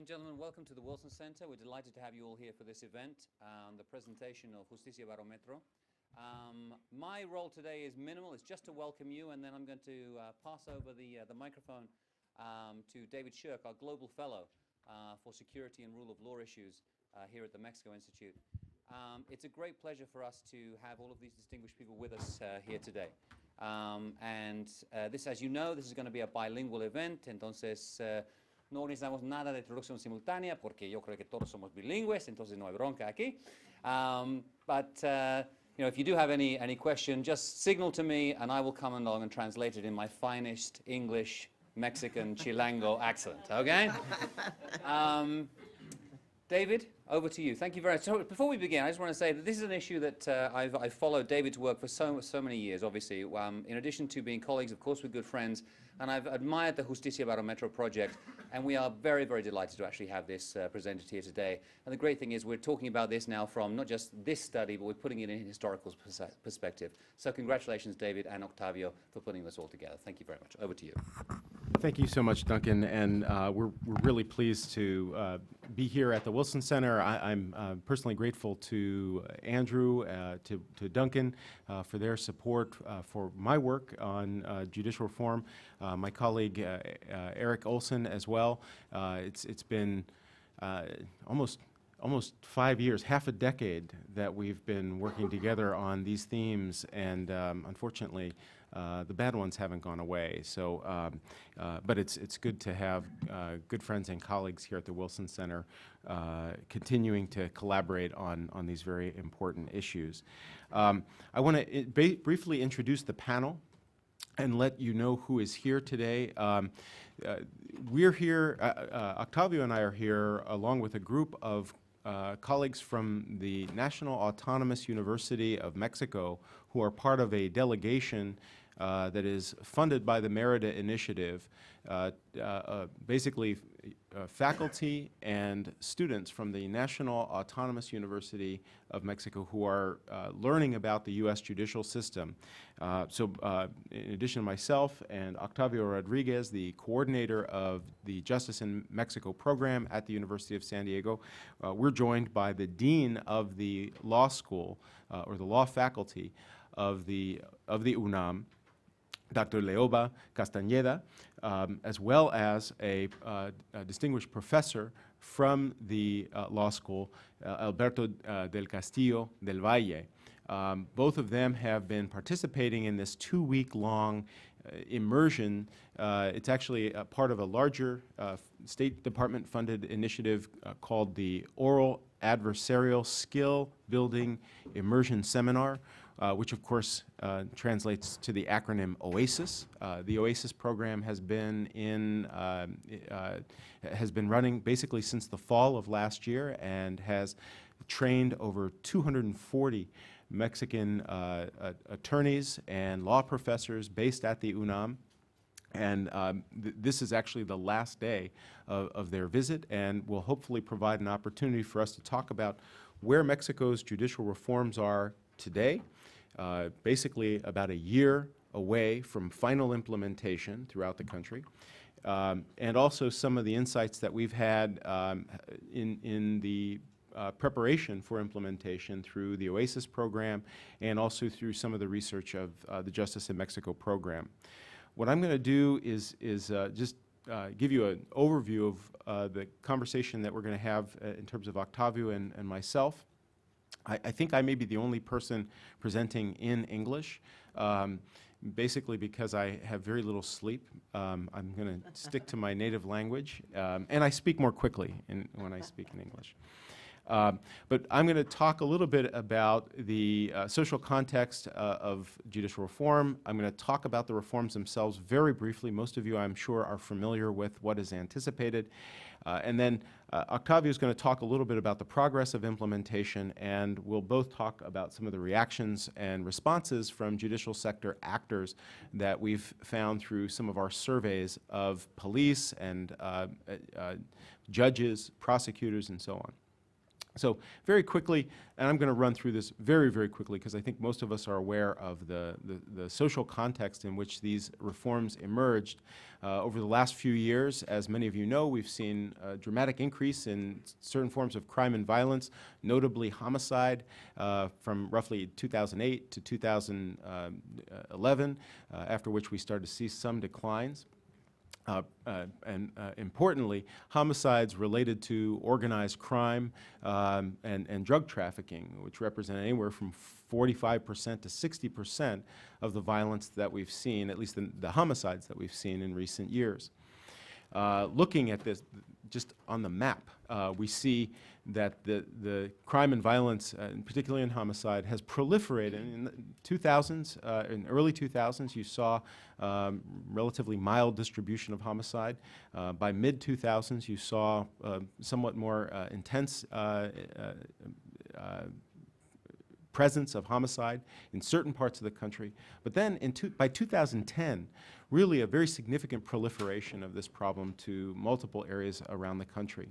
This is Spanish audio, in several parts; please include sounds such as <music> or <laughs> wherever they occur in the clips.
and gentlemen, welcome to the Wilson Center. We're delighted to have you all here for this event, um, the presentation of Justicia Barometro. Um, my role today is minimal. It's just to welcome you, and then I'm going to uh, pass over the, uh, the microphone um, to David Shirk, our Global Fellow uh, for Security and Rule of Law Issues uh, here at the Mexico Institute. Um, it's a great pleasure for us to have all of these distinguished people with us uh, here today. Um, and uh, this, as you know, this is going to be a bilingual event. Entonces, uh, no necesitamos nada de traducción simultánea porque yo creo que todos somos bilingües, entonces no hay bronca aquí. Um, but uh, you know, if you do have any, any question, just signal to me and I will come along and translate it in my finest English, Mexican, <laughs> Chilango accent, okay? Um, David, over to you. Thank you very much. So before we begin, I just want to say that this is an issue that uh, I've, I've, followed David's work for so, so many years, obviously. Um, in addition to being colleagues, of course, we're good friends, and I've admired the Justicia Barometro project, and we are very, very delighted to actually have this uh, presented here today. And the great thing is we're talking about this now from not just this study, but we're putting it in a historical pers perspective. So congratulations, David and Octavio, for putting this all together. Thank you very much. Over to you. Thank you so much, Duncan, and uh, we're, we're really pleased to uh, be here at the Wilson Center. I, am uh, personally grateful to Andrew, uh, to, to Duncan, uh, for their support for my work on judicial reform. Uh, my colleague uh, uh, Eric Olson as well. it's, it's been almost almost five years, half a decade that we've been working together on these themes, and um, unfortunately, uh, the bad ones haven't gone away. So, um, uh, but it's it's good to have uh, good friends and colleagues here at the Wilson Center, continuing to collaborate on on these very important issues. Um, I want to eh, briefly introduce the panel and let you know who is here today. Um, uh, we're here, uh, uh, Octavio and I are here along with a group of uh, colleagues from the National Autonomous University of Mexico who are part of a delegation uh, that is funded by the Merida Initiative uh, uh, uh, basically faculty and students from the National Autonomous University of Mexico who are learning about the U.S. judicial system. so in addition to myself and Octavio Rodriguez, the coordinator of the Justice in Mexico program at the University of San Diego, we're joined by the dean of the law school or the law faculty of the, of the UNAM, Dr. Leoba Castañeda, um, as well as a, uh, a, distinguished professor from the uh, law school, uh, Alberto uh, del Castillo del Valle. Um, both of them have been participating in this two-week-long uh, immersion. it's actually part of a larger State Department-funded initiative called the Oral Adversarial Skill Building Immersion Seminar, uh, which of course uh, translates to the acronym OASIS. Uh, the OASIS program has been in uh, uh, has been running basically since the fall of last year and has trained over 240 Mexican attorneys and law professors based at the UNAM. And um, th this is actually the last day of, of, their visit and will hopefully provide an opportunity for us to talk about where Mexico's judicial reforms are today uh, basically about a year away from final implementation throughout the country. Um, and also some of the insights that we've had um, in, in the uh, preparation for implementation through the OASIS program and also through some of the research of uh, the Justice in Mexico program. What I'm going to do is, is uh, just uh, give you an overview of uh, the conversation that we're going to have in terms of Octavio and, and myself. I, I think I may be the only person presenting in English. Um, basically because I have very little sleep. Um, I'm going to stick to my native language, um, and I speak more quickly in, when I speak in English. Um, but I'm going to talk a little bit about the uh, social context uh, of judicial reform. I'm going to talk about the reforms themselves very briefly. Most of you, I'm sure, are familiar with what is anticipated. Uh, and then uh, Octavio is going to talk a little bit about the progress of implementation, and we'll both talk about some of the reactions and responses from judicial sector actors that we've found through some of our surveys of police and uh, uh, judges, prosecutors, and so on. So very quickly, and I'm going to run through this very, very quickly because I think most of us are aware of the, the, the social context in which these reforms emerged. Uh, over the last few years, as many of you know, we've seen a dramatic increase in certain forms of crime and violence, notably homicide uh, from roughly 2008 to 2011, uh, uh, after which we started to see some declines. Uh, uh, and uh, importantly, homicides related to organized crime um, and, and drug trafficking, which represent anywhere from 45% to 60% of the violence that we've seen, at least the, the homicides that we've seen in recent years. Uh, looking at this just on the map, uh, we see that the, the crime and violence, uh, and particularly in homicide, has proliferated. In the 2000s, uh, in early 2000s, you saw um, relatively mild distribution of homicide. Uh, by mid-2000s, you saw uh, somewhat more uh, intense uh, presence of homicide in certain parts of the country. But then two, by 2010, really a very significant proliferation of this problem to multiple areas around the country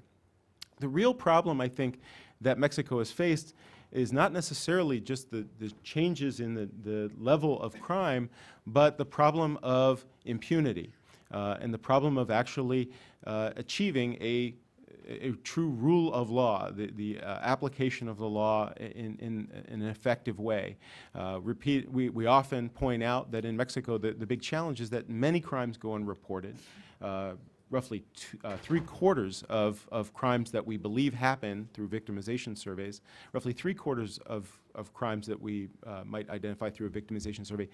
the real problem, I think, that Mexico has faced is not necessarily just the, the changes in the, the level of crime, but the problem of impunity uh, and the problem of actually uh, achieving a, a true rule of law, the, the uh, application of the law in, in, in an effective way. Uh, repeat, we, we often point out that in Mexico the, the big challenge is that many crimes go unreported. Uh, roughly two, uh, three quarters of, of crimes that we believe happen through victimization surveys, roughly three quarters of, of crimes that we uh, might identify through a victimization survey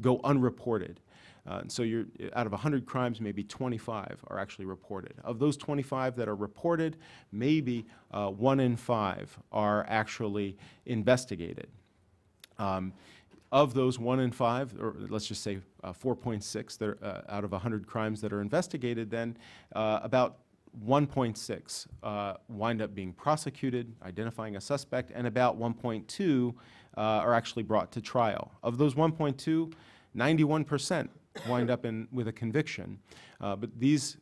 go unreported. Uh, so you're, out of 100 crimes, maybe 25 are actually reported. Of those 25 that are reported, maybe uh, one in five are actually investigated. Um, of those one in five, or let's just say uh, 4.6 that are, uh, out of 100 crimes that are investigated, then uh, about 1.6 uh, wind up being prosecuted, identifying a suspect, and about 1.2 uh, are actually brought to trial. Of those 1.2, 91% wind up in, with a conviction. Uh, but these,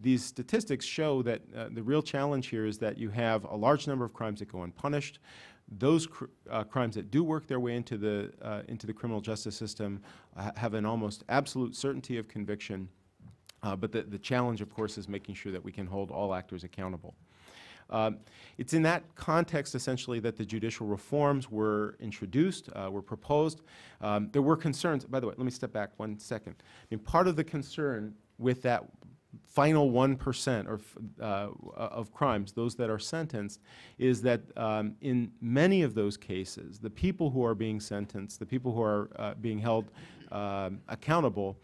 these statistics show that uh, the real challenge here is that you have a large number of crimes that go unpunished those cr uh, crimes that do work their way into the, uh, into the criminal justice system uh, have an almost absolute certainty of conviction. Uh, but the, the challenge, of course, is making sure that we can hold all actors accountable. Um, it's in that context, essentially, that the judicial reforms were introduced, uh, were proposed. Um, there were concerns, by the way, let me step back one second. I mean, part of the concern with that final 1% or, uh, of crimes, those that are sentenced, is that um, in many of those cases, the people who are being sentenced, the people who are uh, being held uh, accountable,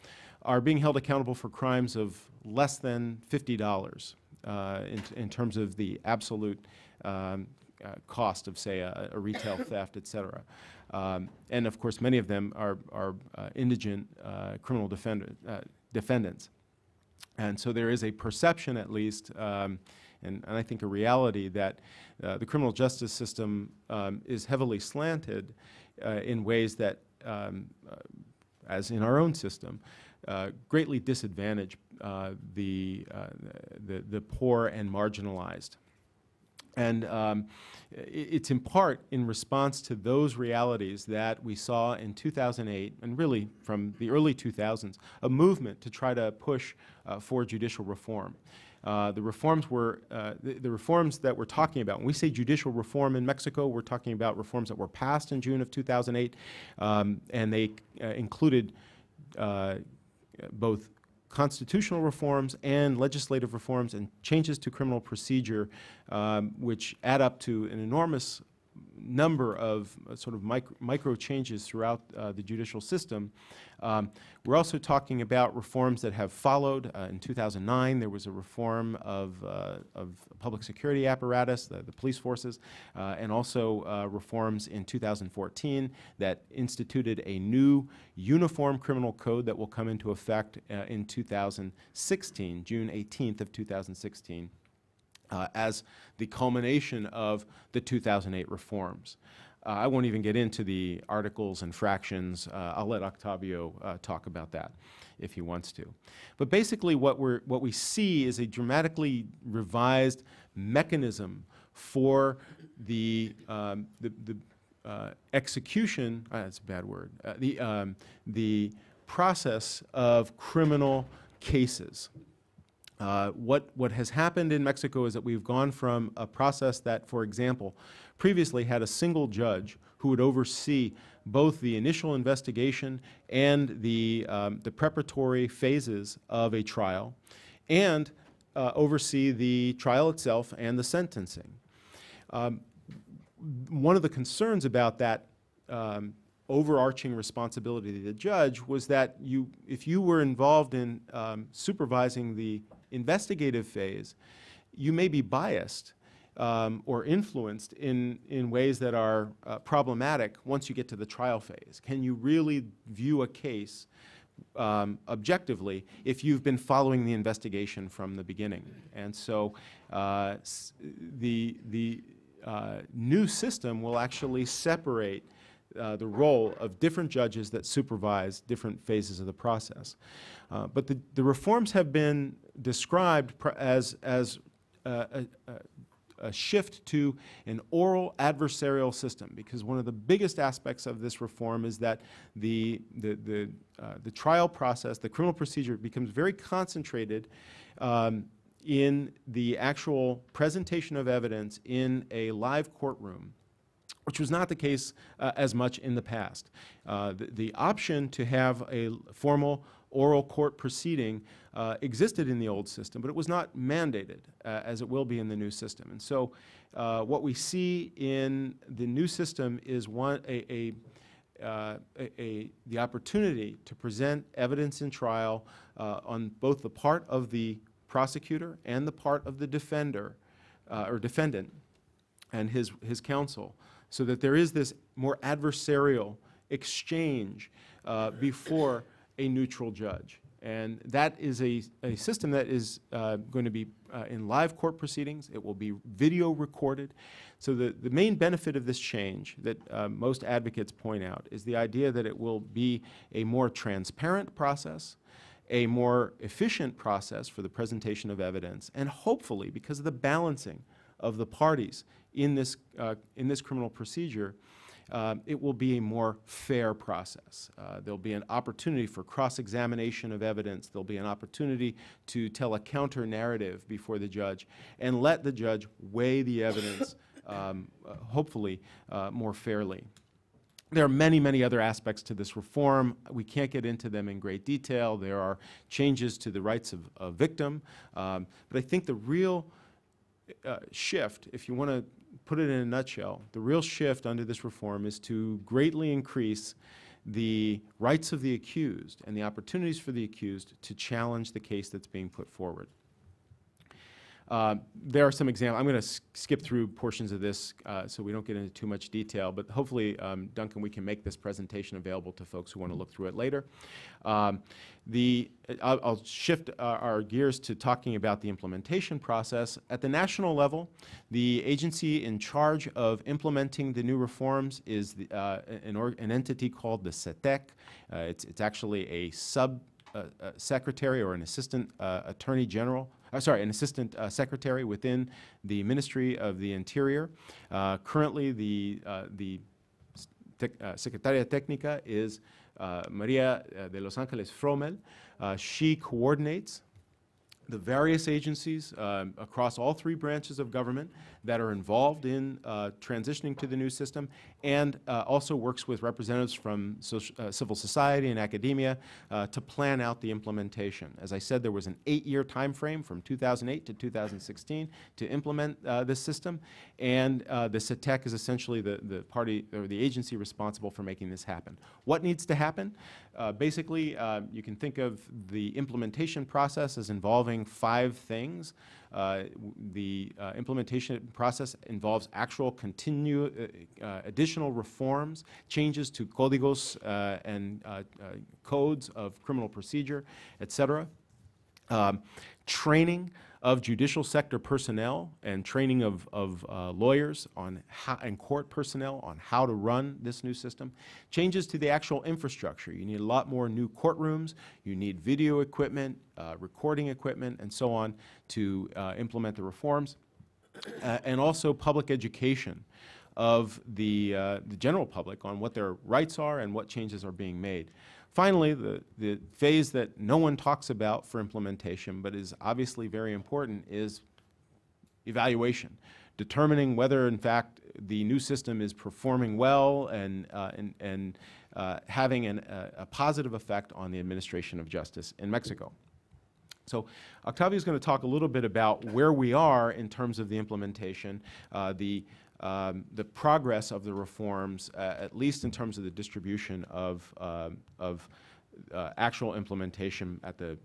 are being held accountable for crimes of less than $50 uh, in, in, terms of the absolute um, uh, cost of, say, a, a retail <coughs> theft, et cetera. Um, and of course, many of them are, are uh, indigent criminal defend defendants. And so there is a perception, at least, um, and, and, I think a reality, that uh, the criminal justice system um, is heavily slanted uh, in ways that, um, uh, as in our own system, uh, greatly disadvantage uh, the, uh, the, the poor and marginalized. And um, it's in part in response to those realities that we saw in 2008, and really from the early 2000s, a movement to try to push uh, for judicial reform. Uh, the reforms were uh, the, the, reforms that we're talking about. When we say judicial reform in Mexico, we're talking about reforms that were passed in June of 2008, um, and they uh, included uh, both constitutional reforms and legislative reforms and changes to criminal procedure, um, which add up to an enormous number of uh, sort of micro, micro changes throughout uh, the judicial system. Um, we're also talking about reforms that have followed. Uh, in 2009, there was a reform of, of public security apparatus, the, the police forces, and also reforms in 2014 that instituted a new uniform criminal code that will come into effect in 2016, June 18th of 2016 uh, as the culmination of the 2008 reforms. Uh, I won't even get into the articles and fractions. Uh, I'll let Octavio uh, talk about that if he wants to. But basically what, we're, what we see is a dramatically revised mechanism for the, um, the, the uh, execution, ah, that's a bad word, uh, the, um, the process of criminal cases. Uh, what, what has happened in Mexico is that we've gone from a process that, for example, previously had a single judge who would oversee both the initial investigation and the, um, the preparatory phases of a trial and uh, oversee the trial itself and the sentencing. Um, one of the concerns about that um, overarching responsibility to the judge was that you, if you were involved in um, supervising the investigative phase, you may be biased um, or influenced in, in ways that are uh, problematic once you get to the trial phase. Can you really view a case um, objectively if you've been following the investigation from the beginning. And so uh, the, the uh, new system will actually separate uh, the role of different judges that supervise different phases of the process. Uh, but the, the reforms have been described as, as uh, a, a shift to an oral adversarial system because one of the biggest aspects of this reform is that the, the, the, uh, the trial process, the criminal procedure becomes very concentrated um, in the actual presentation of evidence in a live courtroom which was not the case uh, as much in the past. Uh, the, the, option to have a formal oral court proceeding uh, existed in the old system, but it was not mandated uh, as it will be in the new system. And so uh, what we see in the new system is one, a, a, uh, a the opportunity to present evidence in trial uh, on both the part of the prosecutor and the part of the defender uh, or defendant and his, his counsel so that there is this more adversarial exchange before a neutral judge. And that is a, a system that is uh, going to be uh, in live court proceedings. It will be video recorded. So the, the main benefit of this change that uh, most advocates point out is the idea that it will be a more transparent process, a more efficient process for the presentation of evidence, and hopefully, because of the balancing of the parties in this, uh, in this criminal procedure, uh, it will be a more fair process. Uh, there'll be an opportunity for cross-examination of evidence. There'll be an opportunity to tell a counter-narrative before the judge and let the judge weigh the evidence, <laughs> um, uh, hopefully, uh, more fairly. There are many, many other aspects to this reform. We can't get into them in great detail. There are changes to the rights of a victim. Um, but I think the real uh, shift, if you want to put it in a nutshell, the real shift under this reform is to greatly increase the rights of the accused and the opportunities for the accused to challenge the case that's being put forward. Uh, there are some examples. I'm going to skip through portions of this uh, so we don't get into too much detail, but hopefully, um, Duncan, we can make this presentation available to folks who want to look through it later. Um, the, uh, I'll, I'll shift uh, our gears to talking about the implementation process. At the national level, the agency in charge of implementing the new reforms is the, uh, an, an, entity called the CETEC. it's, it's actually a sub a secretary or an assistant uh, attorney general, uh, sorry, an assistant uh, secretary within the Ministry of the Interior. Uh, currently, the, the uh, Secretaria Técnica is uh, Maria de Los Angeles Fromel. Uh, she coordinates the various agencies um, across all three branches of government that are involved in uh, transitioning to the new system and uh, also works with representatives from social, uh, civil society and academia uh, to plan out the implementation. As I said, there was an eight-year time frame from 2008 to 2016 to implement uh, this system, and uh, the CETEC is essentially the, the party or the agency responsible for making this happen. What needs to happen? basically, you can think of the implementation process as involving five things. Uh, the uh, implementation process involves actual continue uh, uh additional reforms, changes to códigos uh, and codes of criminal procedure, etc. Um, training of judicial sector personnel and training of, of uh, lawyers on how, and court personnel on how to run this new system, changes to the actual infrastructure. You need a lot more new courtrooms, you need video equipment, uh, recording equipment, and so on to uh, implement the reforms, uh, and also public education of the, uh, the general public on what their rights are and what changes are being made. Finally, the, the phase that no one talks about for implementation but is obviously very important is evaluation, determining whether in fact the new system is performing well and, uh, and, and uh, having an, a positive effect on the administration of justice in Mexico. So Octavio is going to talk a little bit about where we are in terms of the implementation, uh, the um, the progress of the reforms, uh, at least in terms of the distribution of, uh, of uh, actual implementation at the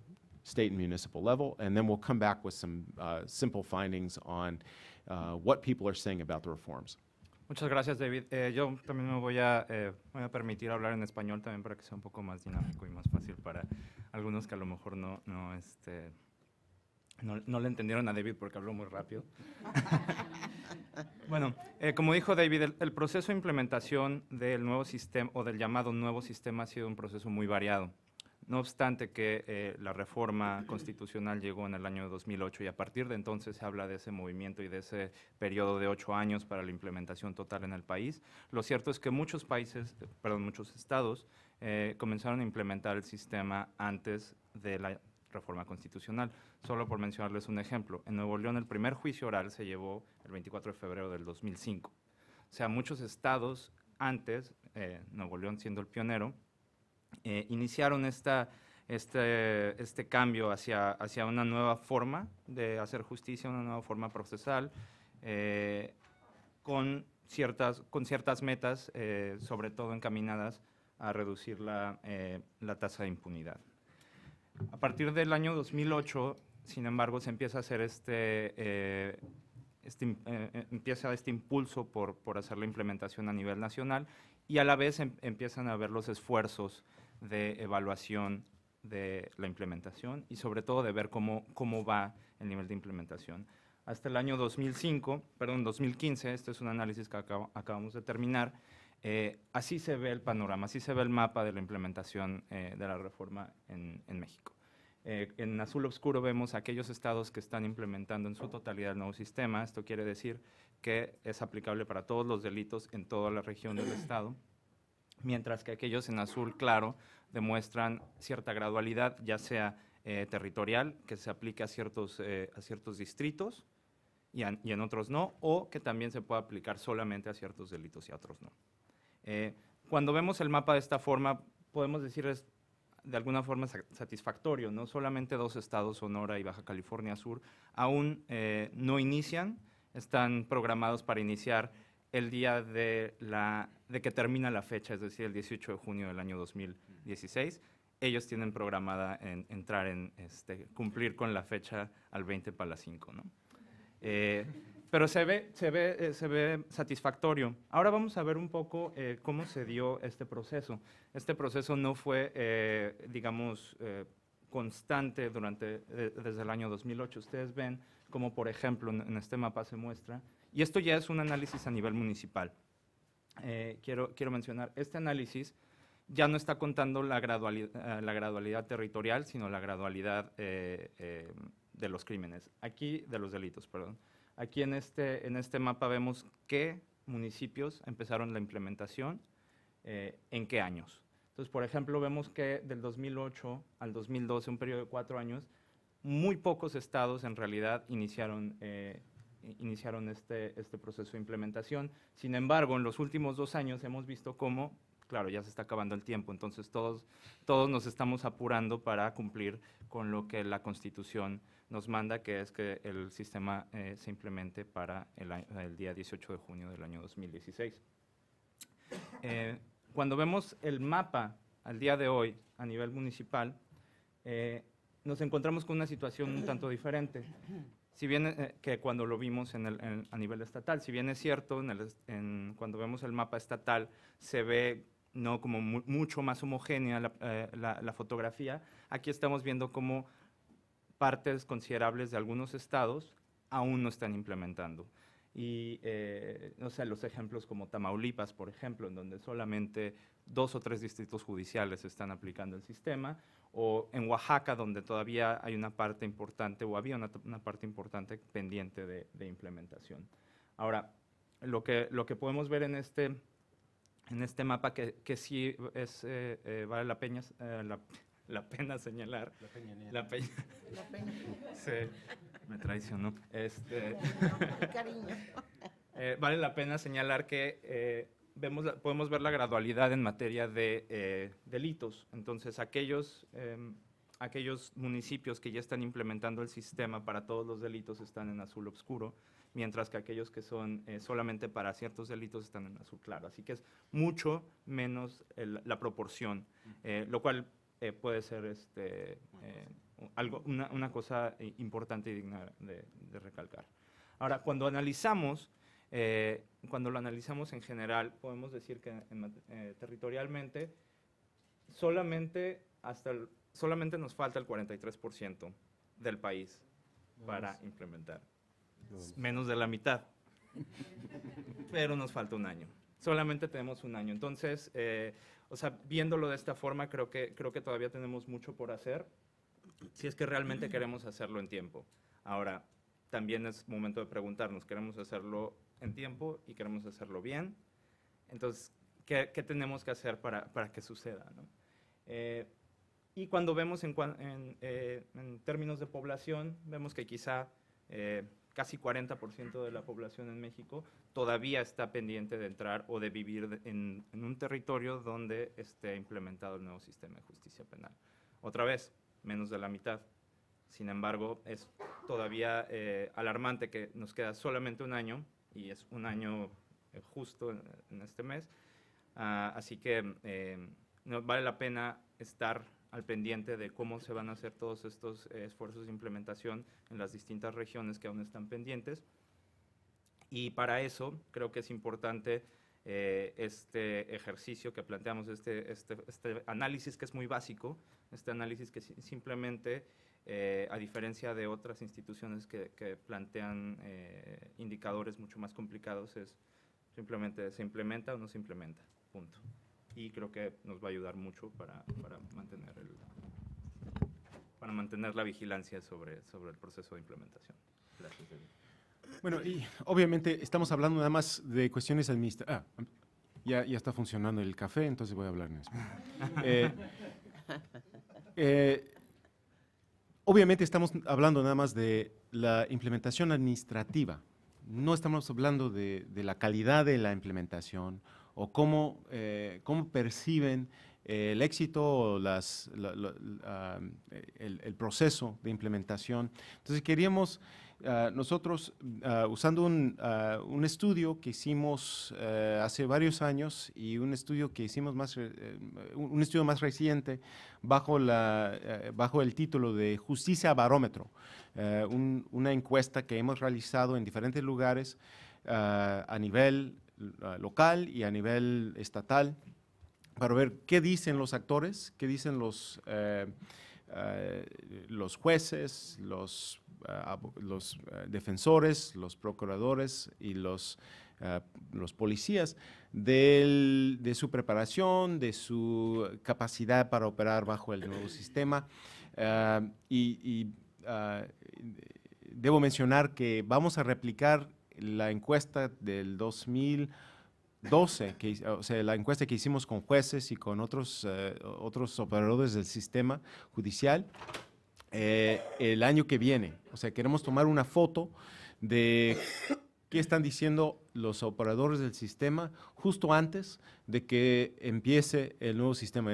state and municipal level, and then we'll come back with some uh, simple findings on uh, what people are saying about the reforms. Muchas gracias, David. Eh, yo también me voy a, eh, voy a, permitir hablar en español también para que sea un poco más dinámico y más fácil para algunos que a lo mejor no, no, este, No, le entendieron a David porque habló muy rápido. bueno, eh, como dijo David, el, proceso de implementación del nuevo sistema o del llamado nuevo sistema ha sido un proceso muy variado. No obstante que eh, la reforma constitucional llegó en el año 2008 y a partir de entonces se habla de ese movimiento y de ese periodo de ocho años para la implementación total en el país. Lo cierto es que muchos países, perdón, muchos estados eh, comenzaron a implementar el sistema antes de la reforma constitucional. Solo por mencionarles un ejemplo, en Nuevo León el primer juicio oral se llevó el 24 de febrero del 2005. O sea, muchos estados antes, eh, Nuevo León siendo el pionero, eh, iniciaron esta, este, este cambio hacia, hacia una nueva forma de hacer justicia, una nueva forma procesal, eh, con, ciertas, con ciertas metas, sobre todo encaminadas a reducir la tasa de impunidad. A partir del año 2008, sin embargo, se empieza a hacer este, eh, este, eh, eh, este impulso por, hacer la implementación a nivel nacional y a la vez em, empiezan a ver los esfuerzos de evaluación de la implementación y sobre todo de ver cómo, va el nivel de implementación. Hasta el año 2005, perdón, 2015, este es un análisis que acabamos de terminar, así se ve el panorama, así se ve el mapa de la implementación de la reforma en México. Eh, en azul oscuro vemos aquellos estados que están implementando en su totalidad el nuevo sistema. Esto quiere decir que es aplicable para todos los delitos en toda la región del estado, mientras que aquellos en azul claro demuestran cierta gradualidad, ya sea eh, territorial, que se aplique a ciertos, eh, a ciertos distritos y, en otros no, o que también se puede aplicar solamente a ciertos delitos y a otros no. cuando vemos el mapa de esta forma, podemos decir de alguna forma satisfactorio. No solamente dos estados, Sonora y Baja California Sur, aún eh, no inician, están programados para iniciar el día de, la, de que termina la fecha, es decir, el 18 de junio del año 2016. Ellos tienen programada en, entrar en, este, cumplir con la fecha al 20 para las 5, ¿no? Eh, pero se ve, ve, eh, se ve satisfactorio. Ahora vamos a ver un poco eh, cómo se dio este proceso. Este proceso no fue, eh, digamos, constante durante, desde el año 2008. Ustedes ven como, por ejemplo, en, este mapa se muestra, y esto ya es un análisis a nivel municipal. quiero, mencionar, este análisis ya no está contando la, la gradualidad territorial, sino la gradualidad de los crímenes, aquí de los delitos, perdón. Aquí en este, en este mapa vemos qué municipios empezaron la implementación, eh, en qué años. Entonces, por ejemplo, vemos que del 2008 al 2012, un periodo de cuatro años, muy pocos estados en realidad iniciaron, eh, iniciaron este, este proceso de implementación. Sin embargo, en los últimos dos años hemos visto cómo, claro, ya se está acabando el tiempo, entonces todos, todos nos estamos apurando para cumplir con lo que la Constitución nos manda, que es que el sistema eh, se implemente para el, día 18 de junio del año 2016. Eh, cuando vemos el mapa al día de hoy a nivel municipal, eh, nos encontramos con una situación un tanto diferente. Si bien que cuando lo vimos en a nivel estatal, si bien es cierto, cuando vemos el mapa estatal se ve no como mucho más homogénea la, la, fotografía, aquí estamos viendo cómo partes considerables de algunos estados aún no están implementando. Y, eh, no los ejemplos como Tamaulipas, por ejemplo, en donde solamente dos o tres distritos judiciales están aplicando el sistema, o en Oaxaca, donde todavía hay una parte importante, o había una, parte importante pendiente de, implementación. Ahora, lo que, lo que podemos ver en este, en este mapa, que, sí es, eh, eh, vale la, peña, la, la pena señalar. La Peña La Peña. me traicionó. Este. <laughs> cariño. Eh, vale la pena señalar que eh, vemos, podemos ver la gradualidad en materia de eh, delitos. Entonces, aquellos, em, aquellos municipios que ya están implementando el sistema para todos los delitos están en azul oscuro mientras que aquellos que son solamente para ciertos delitos están en azul claro. Así que es mucho menos la proporción, lo cual eh, puede ser este, eh, algo, una, cosa eh, importante y digna de, recalcar. Ahora, cuando analizamos, cuando lo analizamos en general, podemos decir que territorialmente solamente, hasta solamente nos falta el 43% del país para implementar. Menos de la mitad. <laughs> Pero nos falta un año solamente tenemos un año. Entonces, eh, o sea, viéndolo de esta forma, creo que, creo que todavía tenemos mucho por hacer, si es que realmente queremos hacerlo en tiempo. Ahora, también es momento de preguntarnos, ¿queremos hacerlo en tiempo y queremos hacerlo bien? Entonces, ¿qué, tenemos que hacer para, que suceda? Eh, y cuando vemos en, eh, en, términos de población, vemos que quizá casi 40% de la población en México todavía está pendiente de entrar o de vivir en, un territorio donde esté implementado el nuevo sistema de justicia penal. Otra vez, menos de la mitad. Sin embargo, es todavía eh, alarmante que nos queda solamente un año, y es un año eh, justo en, este mes, ah, así que eh, vale la pena estar al pendiente de cómo se van a hacer todos estos eh, esfuerzos de implementación en las distintas regiones que aún están pendientes. Y para eso creo que es importante eh, este ejercicio que planteamos, este, este, este, análisis que es muy básico, este análisis que simplemente, eh, a diferencia de otras instituciones que, plantean indicadores mucho más complicados, es simplemente se implementa o no se implementa, punto y creo que nos va a ayudar mucho para, para mantener, el, para mantener la vigilancia sobre, sobre el proceso de implementación. Gracias, Bueno, y obviamente estamos hablando nada más de cuestiones administrativas. Ah, ya, ya está funcionando el café, entonces voy a hablar en eso. <laughs> Eh, eh, obviamente estamos hablando nada más de la implementación administrativa. No estamos hablando de, de la calidad de la implementación o cómo, eh, perciben eh, el éxito o las, ah, el, proceso de implementación. Entonces queríamos ah, nosotros, ah, usando un, estudio que hicimos eh, hace varios años y un estudio que hicimos más, un estudio más reciente bajo, la, bajo el título de Justicia Barómetro, una encuesta que hemos realizado en diferentes lugares a nivel local y a nivel estatal para ver qué dicen los actores, qué dicen los, eh, eh, los jueces, los, eh, los defensores, los procuradores y los, los policías de su preparación, de su capacidad para operar bajo el nuevo sistema. y ah, debo mencionar que vamos a replicar la encuesta del 2012, que, o sea, la encuesta que hicimos con jueces y con otros, eh, otros operadores del sistema judicial, eh, el año que viene. O sea, queremos tomar una foto de qué están diciendo los operadores del sistema justo antes de que empiece el nuevo sistema,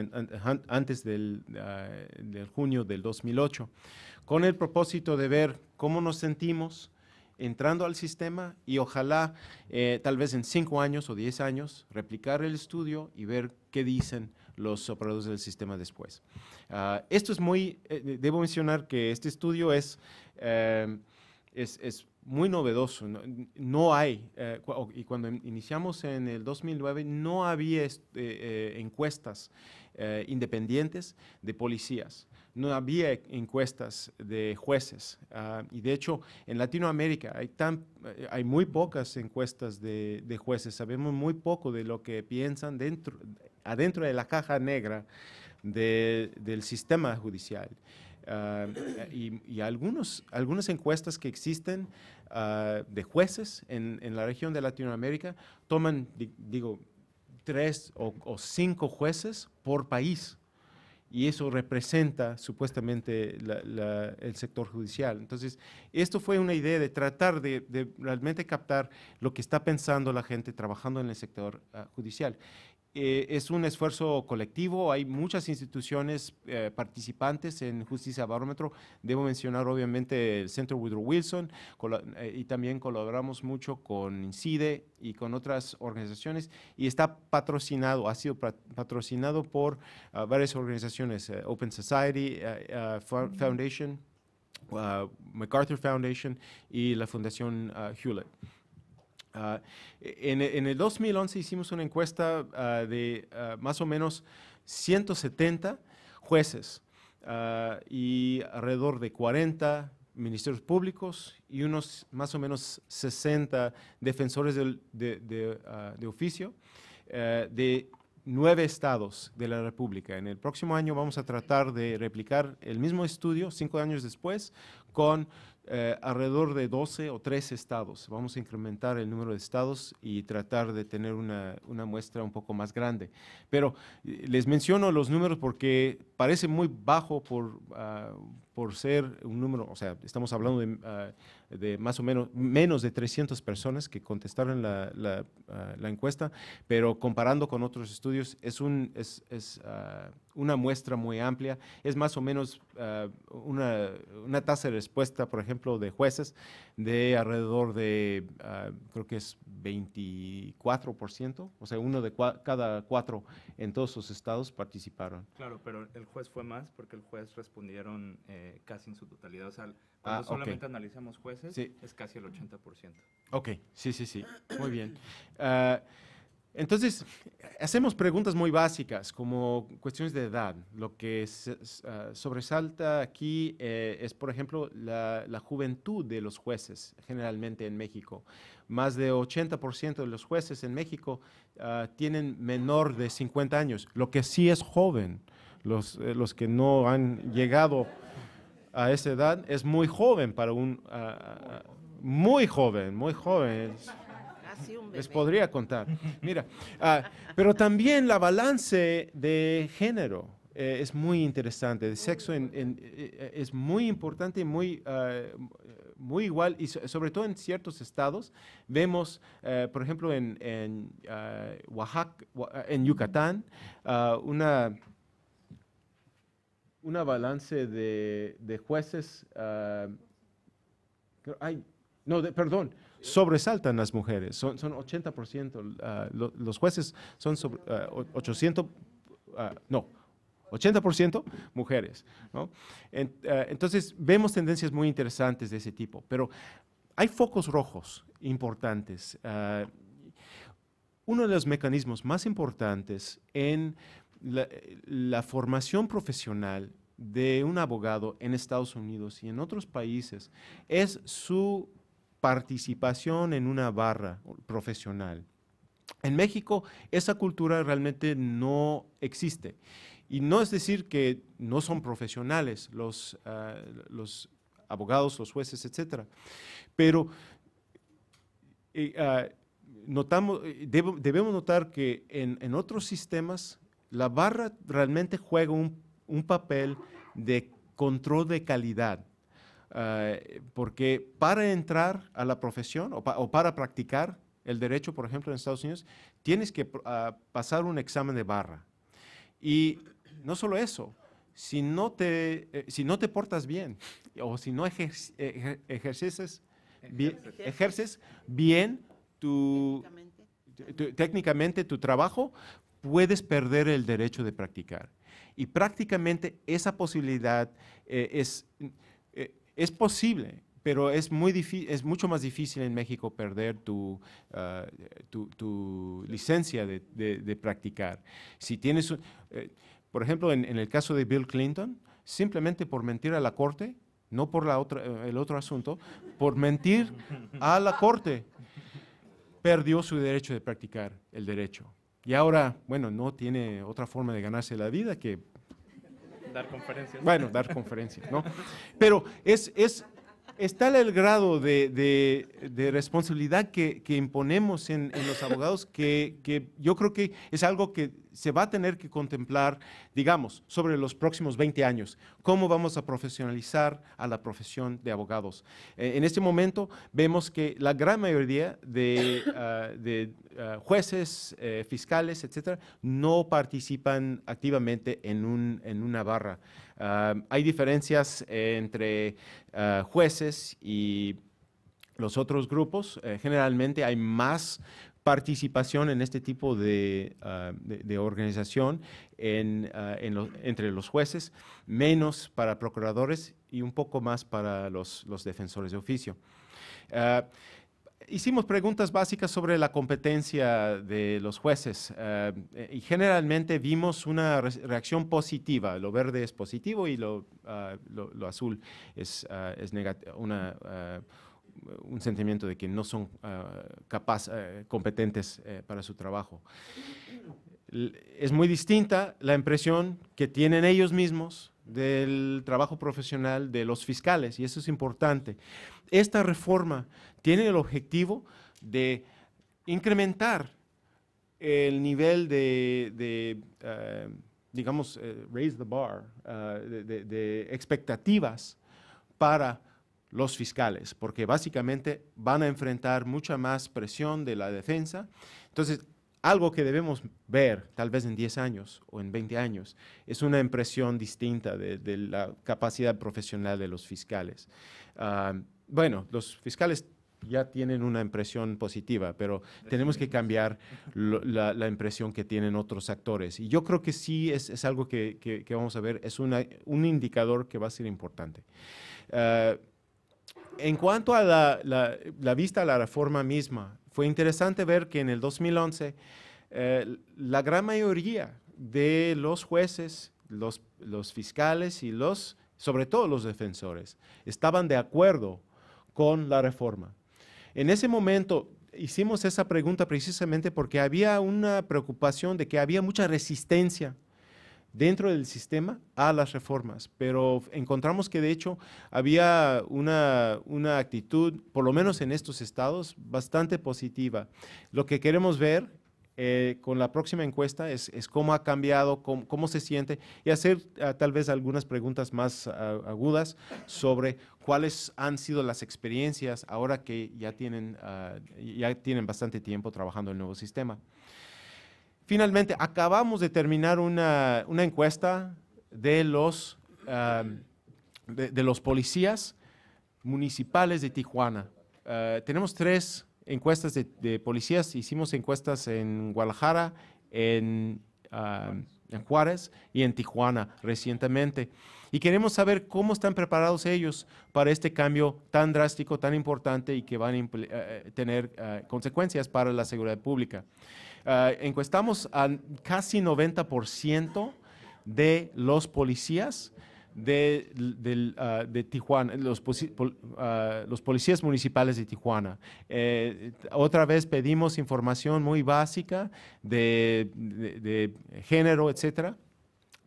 antes del, ah, del junio del 2008, con el propósito de ver cómo nos sentimos, entrando al sistema y ojalá eh, tal vez en cinco años o diez años replicar el estudio y ver qué dicen los operadores del sistema después. Ah, esto es muy, eh, debo mencionar que este estudio es, eh, es, muy novedoso, no, hay, y cuando iniciamos en el 2009 no había encuestas independientes de policías no había encuestas de jueces. Ah, y de hecho, en Latinoamérica hay, tan, eh, hay muy pocas encuestas de, jueces. Sabemos muy poco de lo que piensan dentro, adentro de la caja negra del sistema judicial. Ah, y, algunos, algunas encuestas que existen ah, de jueces en, la región de Latinoamérica toman, digo, tres o, cinco jueces por país y eso representa supuestamente el sector judicial. Entonces, esto fue una idea de tratar de, realmente captar lo que está pensando la gente trabajando en el sector ah, judicial. Eh, es un esfuerzo colectivo, hay muchas instituciones eh, participantes en Justicia Barómetro. Debo mencionar obviamente el Centro Woodrow Wilson eh, y también colaboramos mucho con INCIDE y con otras organizaciones y está patrocinado, ha sido patrocinado por ah, varias organizaciones, Open Society ah, ah, Foundation, MacArthur Foundation y la Fundación Hewlett. Ah, en, el 2011 hicimos una encuesta ah, de ah, más o menos 170 jueces y alrededor de 40 ministerios públicos y unos más o menos 60 defensores de, de oficio eh, de nueve estados de la República. En el próximo año vamos a tratar de replicar el mismo estudio, cinco años después, con eh, alrededor de 12 o 13 estados. Vamos a incrementar el número de estados y tratar de tener una, muestra un poco más grande. Pero eh, les menciono los números porque parece muy bajo por, ah, por ser un número, o sea, estamos hablando de, ah, más o menos menos de 300 personas que contestaron ah, la, encuesta, pero comparando con otros estudios es un... es, una muestra muy amplia. Es más o menos ah, una, una, tasa de respuesta, por ejemplo, de jueces de alrededor de, ah, creo que es 24%, o sea, uno de cada cuatro en todos los estados participaron. Claro, pero el juez fue más porque el juez respondieron eh, casi en su totalidad. O sea, ah, cuando solamente analizamos jueces, es casi el 80%. Ok, sí, sí, sí. Muy bien. <clears throat> Entonces, hacemos preguntas muy básicas, como cuestiones de edad. Lo que ah, sobresalta aquí eh, es, por ejemplo, la, juventud de los jueces, generalmente en México. Más de 80% de los jueces en México ah, tienen menor de 50 años, lo que sí es joven. Eh, los, que no han llegado a esa edad es muy joven para un... Ah, muy joven, muy joven. Les podría contar. <laughs> Mira, ah, pero también la balance de género eh, es muy interesante. de sexo eh, es muy importante muy, ah, muy igual, y sobre todo en ciertos estados. Vemos, eh, por ejemplo, en, ah, Oaxaca, en Yucatán, una una balance de, jueces. no, perdón, sobresaltan las mujeres, son, 80%, ah, los jueces son 800, ah, ah, no, 80% mujeres. entonces, vemos tendencias muy interesantes de ese tipo, pero hay focos rojos importantes. uno de los mecanismos más importantes en la formación profesional de un abogado en Estados Unidos y en otros países es su participación en una barra profesional. En México esa cultura realmente no existe. Y no es decir que no son profesionales los, ah, los abogados, los jueces, etc. Pero eh, ah, notamos, debemos notar que en, otros sistemas la barra realmente juega un, un papel de control de calidad. Eh, porque para entrar a la profesión o, para practicar el derecho, por ejemplo, en Estados Unidos, tienes que ah, pasar un examen de barra. Y no solo eso, si no te, eh, si no te portas bien o si no ejerces, bien, ejerces bien técnicamente tu trabajo, puedes perder el derecho de practicar. Y prácticamente esa posibilidad eh, es es posible, pero es, es mucho más difícil en México perder tu, ah, licencia de, practicar. Si tienes, eh, por ejemplo, en, el caso de Bill Clinton, simplemente por mentir a la corte, no por eh, el otro asunto, por mentir a la corte, perdió su derecho de practicar el derecho. Y ahora, bueno, no tiene otra forma de ganarse la vida que Dar conferencias. Bueno, dar conferencias, ¿no? Pero es, es, está el grado de, responsabilidad que, imponemos en, los abogados que, yo creo que es algo que se va a tener que contemplar, digamos, sobre los próximos 20 años. ¿Cómo vamos a profesionalizar a la profesión de abogados? Eh, en este momento vemos que la gran mayoría de, ah, ah, jueces, eh, fiscales, etcétera, no participan activamente en, un, en una barra hay diferencias entre ah, jueces y los otros grupos. Eh, generalmente hay más participación en este tipo de, ah, organización ah, entre los jueces, menos para procuradores y un poco más para los, defensores de oficio hicimos preguntas básicas sobre la competencia de los jueces eh, y generalmente vimos una reacción positiva. Lo verde es positivo y lo, ah, azul es, ah, ah, un sentimiento de que no son capaz, eh, competentes eh, para su trabajo. Es muy distinta la impresión que tienen ellos mismos del trabajo profesional de los fiscales, y eso es importante. Esta reforma tiene el objetivo de incrementar el nivel de, eh, digamos, eh, raise the bar, eh, de expectativas para los fiscales, porque básicamente van a enfrentar mucha más presión de la defensa. Entonces, algo que debemos ver, tal vez en 10 años o en 20 años, es una impresión distinta de, la capacidad profesional de los fiscales. Ah, bueno, los fiscales ya tienen una impresión positiva, pero tenemos que cambiar la, impresión que tienen otros actores. Y yo creo que sí es, algo que, vamos a ver, es un indicador que va a ser importante. Ah, en cuanto a la, la, vista a la reforma misma, fue interesante ver que en el 2011 eh, la gran mayoría de los jueces, los, los fiscales y los, sobre todo los defensores, estaban de acuerdo con la reforma. En ese momento hicimos esa pregunta precisamente porque había una preocupación de que había mucha resistencia dentro del sistema a las reformas, pero encontramos que de hecho había una, una actitud, por lo menos en estos estados, bastante positiva. Lo que queremos ver eh, con la próxima encuesta es, cómo ha cambiado, cómo, se siente y hacer ah, tal vez algunas preguntas más ah, agudas sobre cuáles han sido las experiencias ahora que ya tienen, ah, ya tienen bastante tiempo trabajando el nuevo sistema. Finalmente, acabamos de terminar una, encuesta de los, de, los policías municipales de Tijuana. Ah, tenemos tres encuestas de, policías, hicimos encuestas en Guadalajara, en, en, Juárez y en Tijuana recientemente. Y queremos saber cómo están preparados ellos para este cambio tan drástico, tan importante y que van a eh, eh, tener ah, consecuencias para la seguridad pública. Eh, encuestamos a casi 90% de los policías de, eh, Tijuana, eh, los, policías municipales de Tijuana. otra vez pedimos información muy básica de, de género, etcétera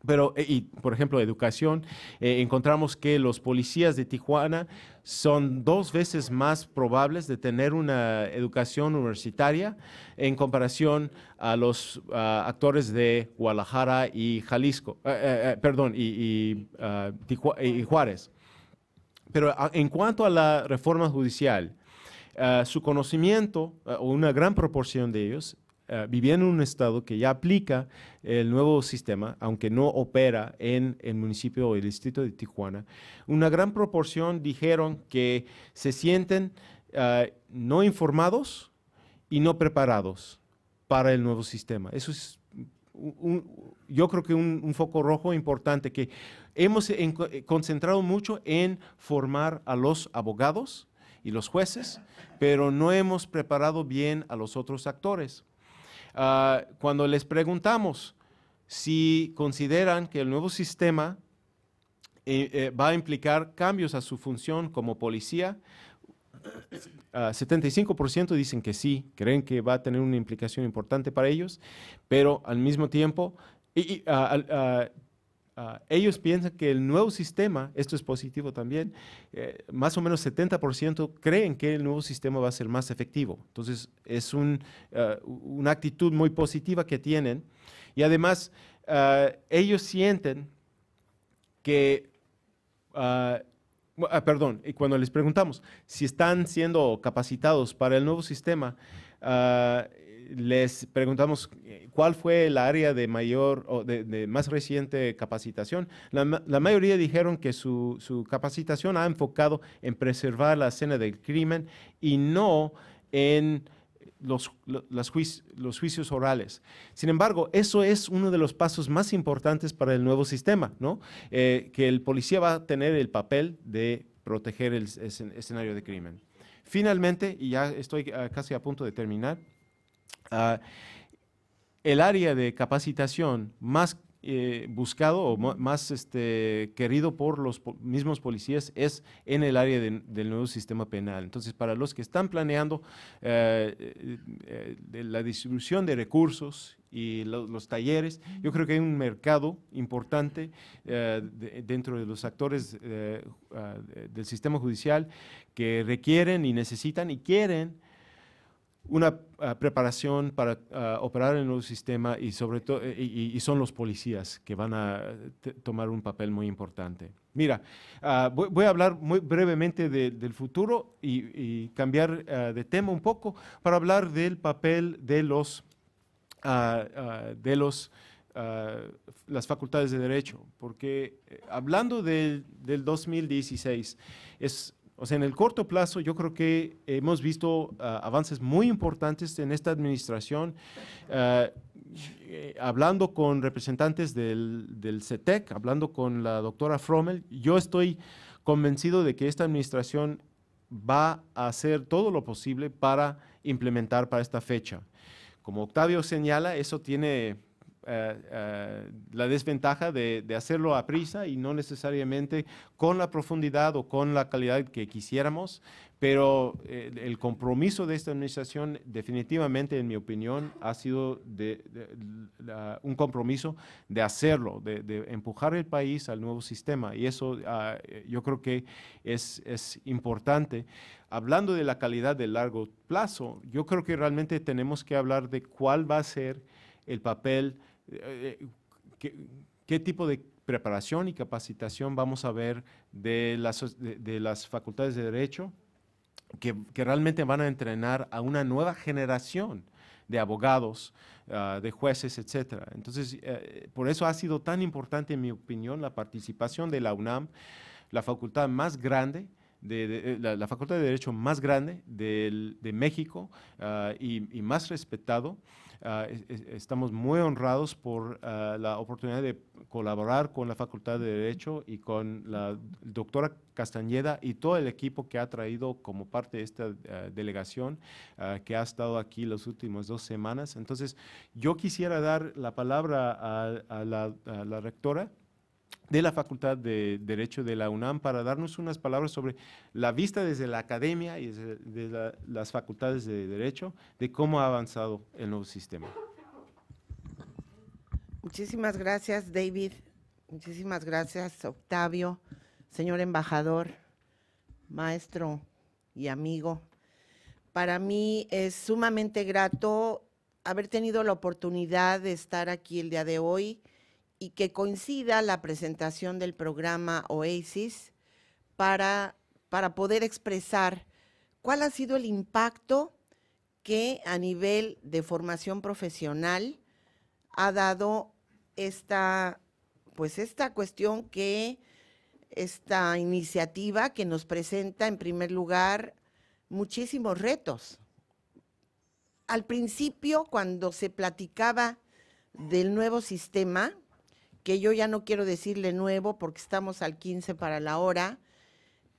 pero, eh, y, por ejemplo, educación, eh, encontramos que los policías de Tijuana son dos veces más probables de tener una educación universitaria en comparación a los actores de Guadalajara y Jalisco, eh, perdón, y, y, ah, Juárez. Pero ah, en cuanto a la reforma judicial, ah, su conocimiento, o una gran proporción de ellos, Viviendo eh, vivían en un estado que ya aplica el nuevo sistema, aunque no opera en el municipio o el distrito de Tijuana, una gran proporción dijeron que se sienten eh, no informados y no preparados para el nuevo sistema. Eso es yo creo que un, un, foco rojo importante que hemos eh, concentrado mucho en formar a los abogados y los jueces, pero no hemos preparado bien a los otros actores. Ah, cuando les preguntamos si consideran que el nuevo sistema eh, eh, va a implicar cambios a su función como policía, 75% ah, dicen que sí, creen que va a tener una implicación importante para ellos, pero al mismo tiempo, ah, Ah, ellos piensan que el nuevo sistema, esto es positivo también, eh, más o menos 70% creen que el nuevo sistema va a ser más efectivo. Entonces, es ah, una actitud muy positiva que tienen. Y además, ah, ellos sienten que, perdón, y cuando les preguntamos si están siendo capacitados para el nuevo sistema, les preguntamos eh, cuál fue el área de mayor o de, más reciente capacitación. La, mayoría dijeron que su, capacitación ha enfocado en preservar la escena del crimen y no en los, los, juicios, orales. Sin embargo, eso es uno de los pasos más importantes para el nuevo sistema, ¿no? Eh, que el policía va a tener el papel de proteger el escenario de crimen. Finalmente, y ya estoy ah, casi a punto de terminar, Ah, el área de capacitación más eh, buscado o más este, querido por los mismos policías es en el área del nuevo sistema penal. Entonces, para los que están planeando eh, eh, la distribución de recursos y los talleres, yo creo que hay un mercado importante dentro de los actores ah, del sistema judicial que requieren y necesitan y quieren una ah, preparación para ah, operar en nuevo sistema y sobre todo eh, y, son los policías que van a tomar un papel muy importante. Mira, ah, voy, a hablar muy brevemente del futuro y, cambiar de tema un poco para hablar del papel de los de los las facultades de derecho, porque eh, hablando del 2016 es o sea, en el corto plazo yo creo que hemos visto ah, avances muy importantes en esta administración. Ah, hablando con representantes del, del, CETEC, e hablando con la doctora Frommel, yo estoy convencido de que esta administración va a hacer todo lo posible para implementar para esta fecha. Como Octavio señala, eso tiene eh, eh, la desventaja de, hacerlo a prisa y no necesariamente con la profundidad o con la calidad que quisiéramos, pero eh, el, compromiso de esta administración definitivamente, en mi opinión, ha sido de, un compromiso de hacerlo, de, empujar el país al nuevo sistema y eso ah, yo creo que es, es importante. Hablando de la calidad de largo plazo, yo creo que realmente tenemos que hablar de cuál va a ser el papel eh, eh, ¿qué, ¿qué, tipo de preparación y capacitación vamos a ver de las, de, las facultades de Derecho que, que, realmente van a entrenar a una nueva generación de abogados, ah, de jueces, etcétera. Entonces, eh, por eso ha sido tan importante, en mi opinión, la participación de la UNAM, la facultad más grande de, la, Facultad de Derecho más grande del, de México ah, y, y, más respetado Ah, e, e, estamos muy honrados por ah, la oportunidad de colaborar con la Facultad de Derecho y con la doctora Castañeda y todo el equipo que ha traído como parte de esta ah, delegación que ha estado aquí las últimas dos semanas. Entonces, yo quisiera dar la palabra a la, rectora de la Facultad de Derecho de la UNAM para darnos unas palabras sobre la vista desde la academia y desde, las facultades de Derecho de cómo ha avanzado el nuevo sistema. Muchísimas gracias, David. Muchísimas gracias, Octavio, señor embajador, maestro y amigo. Para mí es sumamente grato haber tenido la oportunidad de estar aquí el día de hoy y que coincida la presentación del programa Oasis para, para poder expresar cuál ha sido el impacto que a nivel de formación profesional ha dado esta, pues esta cuestión que esta iniciativa que nos presenta en primer lugar muchísimos retos. Al principio, cuando se platicaba del nuevo sistema, que yo ya no quiero decirle nuevo porque estamos al 15 para la hora,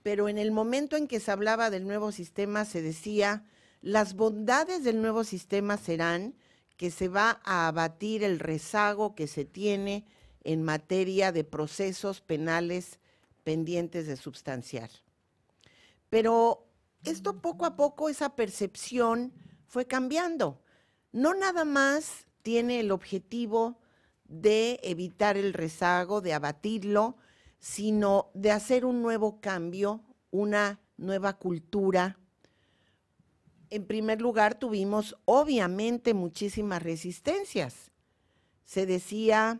pero en el momento en que se hablaba del nuevo sistema se decía, las bondades del nuevo sistema serán que se va a abatir el rezago que se tiene en materia de procesos penales pendientes de substanciar. Pero esto poco a poco, esa percepción fue cambiando. No nada más tiene el objetivo de evitar el rezago, de abatirlo, sino de hacer un nuevo cambio, una nueva cultura. En primer lugar, tuvimos obviamente muchísimas resistencias. Se decía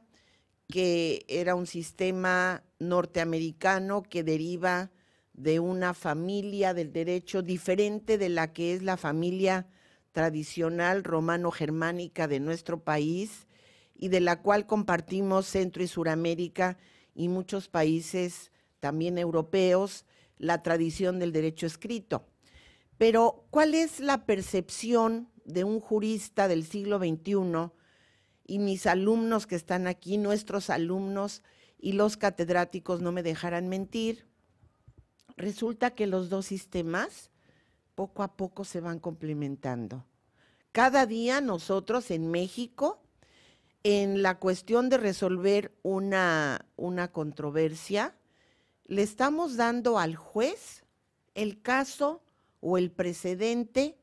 que era un sistema norteamericano que deriva de una familia del derecho diferente de la que es la familia tradicional romano-germánica de nuestro país, y de la cual compartimos Centro y Suramérica y muchos países también europeos la tradición del derecho escrito. Pero, ¿cuál es la percepción de un jurista del siglo XXI y mis alumnos que están aquí, nuestros alumnos y los catedráticos no me dejarán mentir? Resulta que los dos sistemas poco a poco se van complementando. Cada día nosotros en México en la cuestión de resolver una, una controversia, le estamos dando al juez el caso o el precedente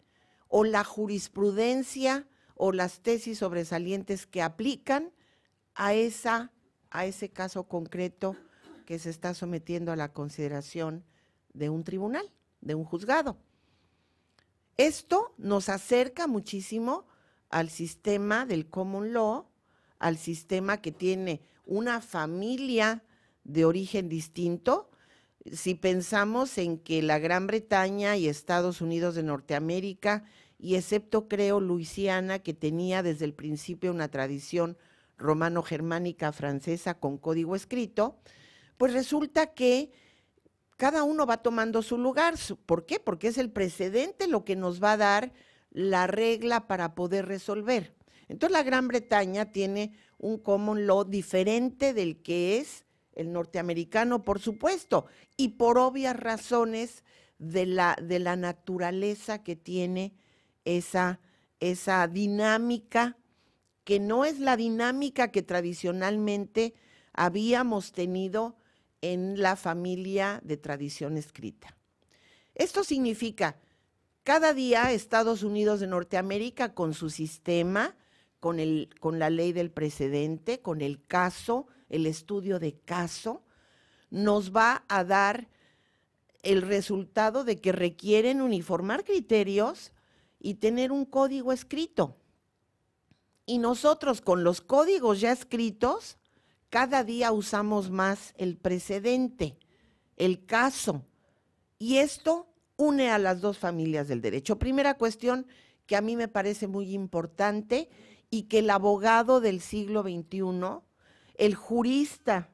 o la jurisprudencia o las tesis sobresalientes que aplican a, esa, a ese caso concreto que se está sometiendo a la consideración de un tribunal, de un juzgado. Esto nos acerca muchísimo al sistema del common law al sistema que tiene una familia de origen distinto, si pensamos en que la Gran Bretaña y Estados Unidos de Norteamérica, y excepto creo Luisiana, que tenía desde el principio una tradición romano-germánica francesa con código escrito, pues resulta que cada uno va tomando su lugar. ¿Por qué? Porque es el precedente lo que nos va a dar la regla para poder resolver. Entonces la Gran Bretaña tiene un common law diferente del que es el norteamericano, por supuesto, y por obvias razones de la, naturaleza que tiene esa, esa dinámica, que no es la dinámica que tradicionalmente habíamos tenido en la familia de tradición escrita. Esto significa, cada día Estados Unidos de Norteamérica con su sistema con, la ley del precedente, con el caso, el estudio de caso, nos va a dar el resultado de que requieren uniformar criterios y tener un código escrito. Y nosotros con los códigos ya escritos, cada día usamos más el precedente, el caso. Y esto une a las dos familias del derecho. Primera cuestión que a mí me parece muy importante y que el abogado del siglo XXI, el jurista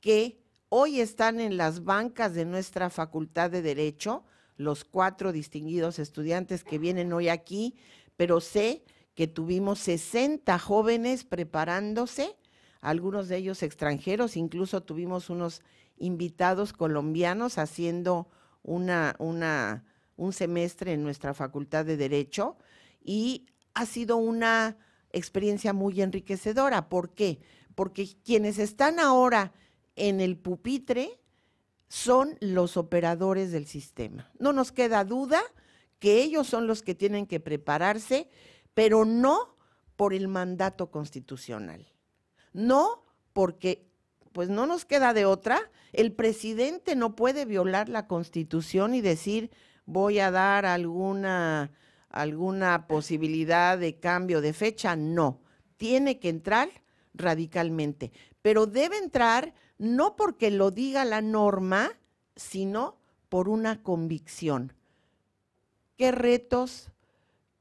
que hoy están en las bancas de nuestra Facultad de Derecho, los cuatro distinguidos estudiantes que vienen hoy aquí, pero sé que tuvimos 60 jóvenes preparándose, algunos de ellos extranjeros, incluso tuvimos unos invitados colombianos haciendo una, una, un semestre en nuestra Facultad de Derecho y ha sido una experiencia muy enriquecedora. ¿Por qué? Porque quienes están ahora en el pupitre son los operadores del sistema. No nos queda duda que ellos son los que tienen que prepararse, pero no por el mandato constitucional. No porque, pues no nos queda de otra, el presidente no puede violar la constitución y decir voy a dar alguna alguna posibilidad de cambio de fecha, no. Tiene que entrar radicalmente, pero debe entrar no porque lo diga la norma, sino por una convicción. ¿Qué retos,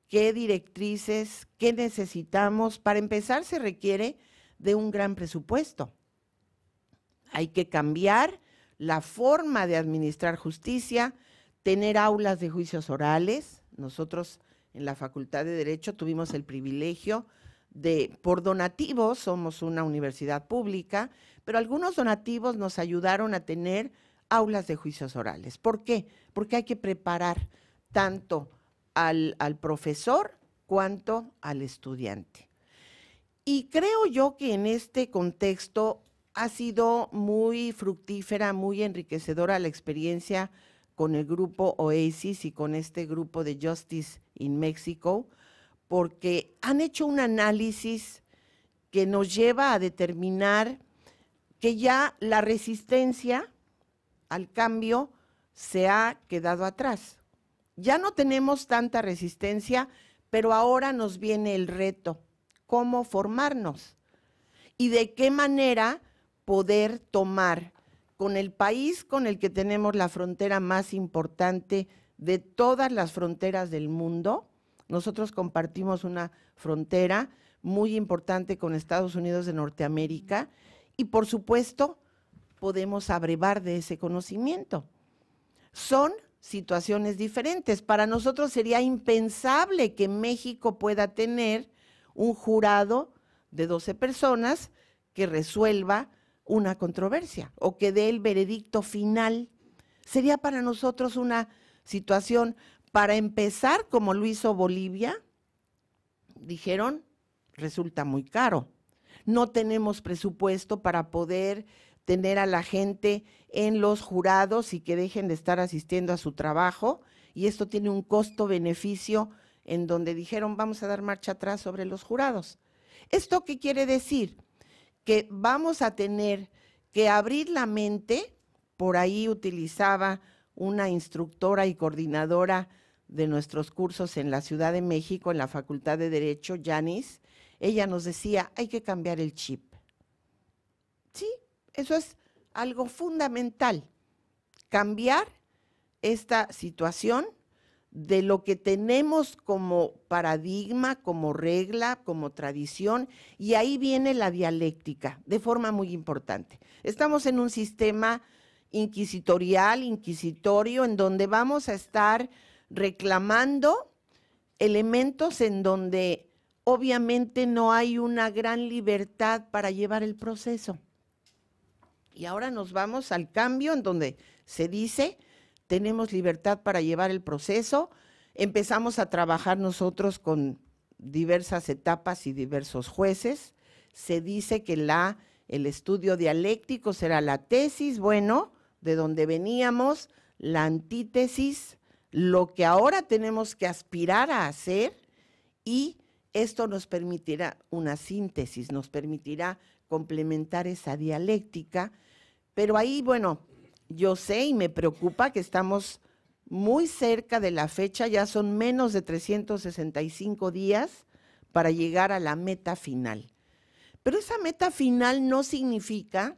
qué directrices, qué necesitamos? Para empezar se requiere de un gran presupuesto. Hay que cambiar la forma de administrar justicia, tener aulas de juicios orales, nosotros en la Facultad de Derecho tuvimos el privilegio de, por donativos, somos una universidad pública, pero algunos donativos nos ayudaron a tener aulas de juicios orales. ¿Por qué? Porque hay que preparar tanto al, al profesor cuanto al estudiante. Y creo yo que en este contexto ha sido muy fructífera, muy enriquecedora la experiencia con el grupo Oasis y con este grupo de Justice in Mexico, porque han hecho un análisis que nos lleva a determinar que ya la resistencia al cambio se ha quedado atrás. Ya no tenemos tanta resistencia, pero ahora nos viene el reto, cómo formarnos y de qué manera poder tomar con el país con el que tenemos la frontera más importante de todas las fronteras del mundo. Nosotros compartimos una frontera muy importante con Estados Unidos de Norteamérica y por supuesto podemos abrevar de ese conocimiento. Son situaciones diferentes. Para nosotros sería impensable que México pueda tener un jurado de 12 personas que resuelva una controversia o que dé el veredicto final. Sería para nosotros una situación, para empezar, como lo hizo Bolivia, dijeron, resulta muy caro. No tenemos presupuesto para poder tener a la gente en los jurados y que dejen de estar asistiendo a su trabajo. Y esto tiene un costo-beneficio en donde dijeron, vamos a dar marcha atrás sobre los jurados. ¿Esto qué quiere decir? que vamos a tener que abrir la mente, por ahí utilizaba una instructora y coordinadora de nuestros cursos en la Ciudad de México, en la Facultad de Derecho, Yanis, ella nos decía, hay que cambiar el chip. Sí, eso es algo fundamental, cambiar esta situación de lo que tenemos como paradigma, como regla, como tradición, y ahí viene la dialéctica de forma muy importante. Estamos en un sistema inquisitorial, inquisitorio, en donde vamos a estar reclamando elementos en donde obviamente no hay una gran libertad para llevar el proceso. Y ahora nos vamos al cambio en donde se dice tenemos libertad para llevar el proceso. Empezamos a trabajar nosotros con diversas etapas y diversos jueces. Se dice que la, el estudio dialéctico será la tesis, bueno, de donde veníamos, la antítesis, lo que ahora tenemos que aspirar a hacer y esto nos permitirá una síntesis, nos permitirá complementar esa dialéctica. Pero ahí, bueno, yo sé y me preocupa que estamos muy cerca de la fecha, ya son menos de 365 días para llegar a la meta final. Pero esa meta final no significa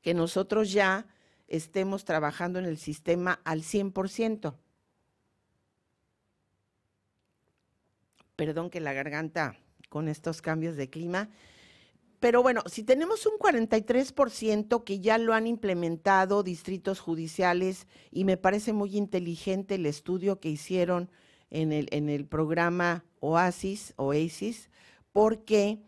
que nosotros ya estemos trabajando en el sistema al 100%. Perdón que la garganta con estos cambios de clima pero bueno, si tenemos un 43% que ya lo han implementado distritos judiciales, y me parece muy inteligente el estudio que hicieron en el, en el programa Oasis, Oasis, porque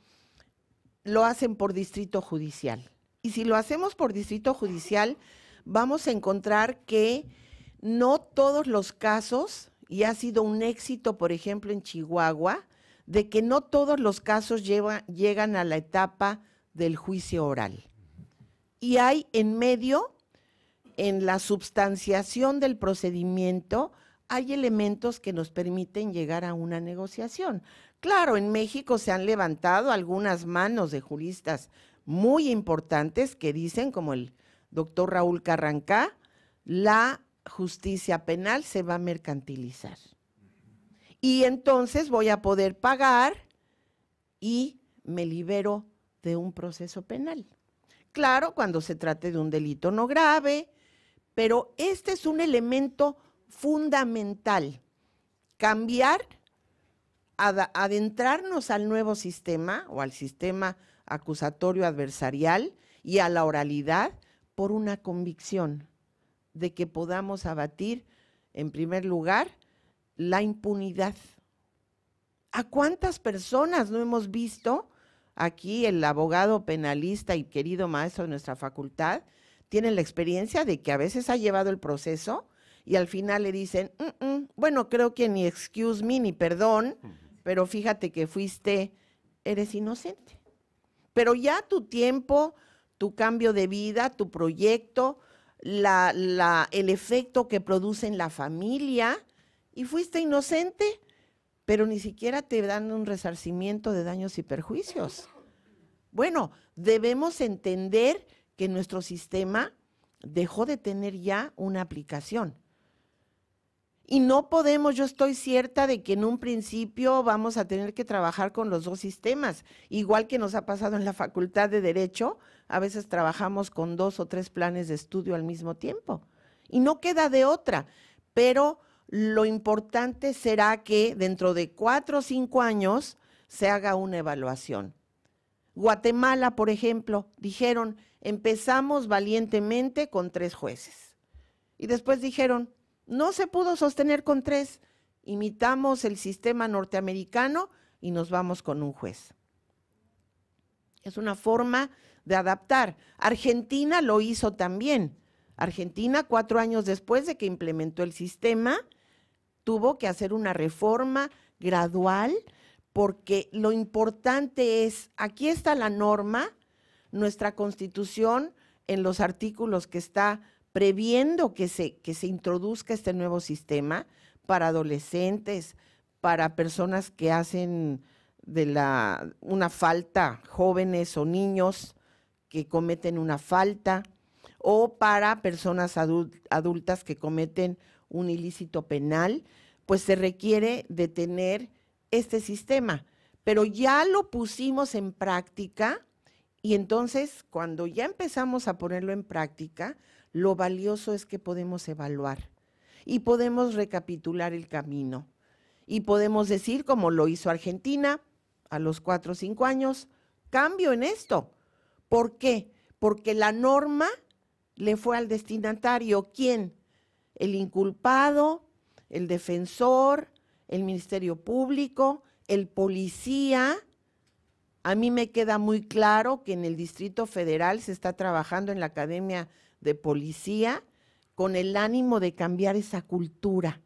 lo hacen por distrito judicial. Y si lo hacemos por distrito judicial, vamos a encontrar que no todos los casos, y ha sido un éxito, por ejemplo, en Chihuahua, de que no todos los casos llegan a la etapa del juicio oral. Y hay en medio, en la substanciación del procedimiento, hay elementos que nos permiten llegar a una negociación. Claro, en México se han levantado algunas manos de juristas muy importantes que dicen, como el doctor Raúl Carrancá, la justicia penal se va a mercantilizar y entonces voy a poder pagar y me libero de un proceso penal. Claro, cuando se trate de un delito no grave, pero este es un elemento fundamental. Cambiar, adentrarnos al nuevo sistema o al sistema acusatorio adversarial y a la oralidad por una convicción de que podamos abatir, en primer lugar, la impunidad. ¿A cuántas personas no hemos visto? Aquí el abogado penalista y querido maestro de nuestra facultad tiene la experiencia de que a veces ha llevado el proceso y al final le dicen, bueno, creo que ni excuse me ni perdón, pero fíjate que fuiste, eres inocente. Pero ya tu tiempo, tu cambio de vida, tu proyecto, el efecto que produce en la familia, y fuiste inocente, pero ni siquiera te dan un resarcimiento de daños y perjuicios. Bueno, debemos entender que nuestro sistema dejó de tener ya una aplicación. Y no podemos, yo estoy cierta de que en un principio vamos a tener que trabajar con los dos sistemas, igual que nos ha pasado en la Facultad de Derecho, a veces trabajamos con dos o tres planes de estudio al mismo tiempo. Y no queda de otra, pero lo importante será que dentro de cuatro o cinco años se haga una evaluación. Guatemala, por ejemplo, dijeron, empezamos valientemente con tres jueces. Y después dijeron, no se pudo sostener con tres, imitamos el sistema norteamericano y nos vamos con un juez. Es una forma de adaptar. Argentina lo hizo también. Argentina, cuatro años después de que implementó el sistema, tuvo que hacer una reforma gradual porque lo importante es, aquí está la norma, nuestra constitución en los artículos que está previendo que se, que se introduzca este nuevo sistema para adolescentes, para personas que hacen de la, una falta, jóvenes o niños que cometen una falta, o para personas adultas que cometen un ilícito penal, pues se requiere de tener este sistema. Pero ya lo pusimos en práctica y entonces cuando ya empezamos a ponerlo en práctica, lo valioso es que podemos evaluar y podemos recapitular el camino. Y podemos decir, como lo hizo Argentina a los cuatro o cinco años, cambio en esto. ¿Por qué? Porque la norma le fue al destinatario. ¿Quién? el inculpado, el defensor, el Ministerio Público, el policía. A mí me queda muy claro que en el Distrito Federal se está trabajando en la Academia de Policía con el ánimo de cambiar esa cultura.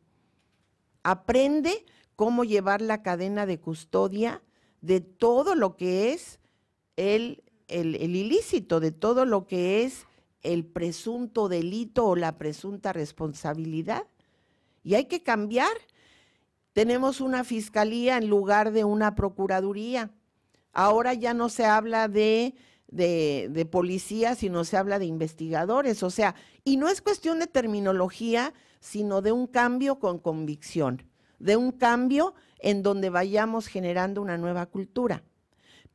Aprende cómo llevar la cadena de custodia de todo lo que es el, el, ilícito, de todo lo que es el presunto delito o la presunta responsabilidad. Y hay que cambiar. Tenemos una fiscalía en lugar de una procuraduría. Ahora ya no se habla de, de, policía, sino se habla de investigadores. O sea, y no es cuestión de terminología, sino de un cambio con convicción, de un cambio en donde vayamos generando una nueva cultura.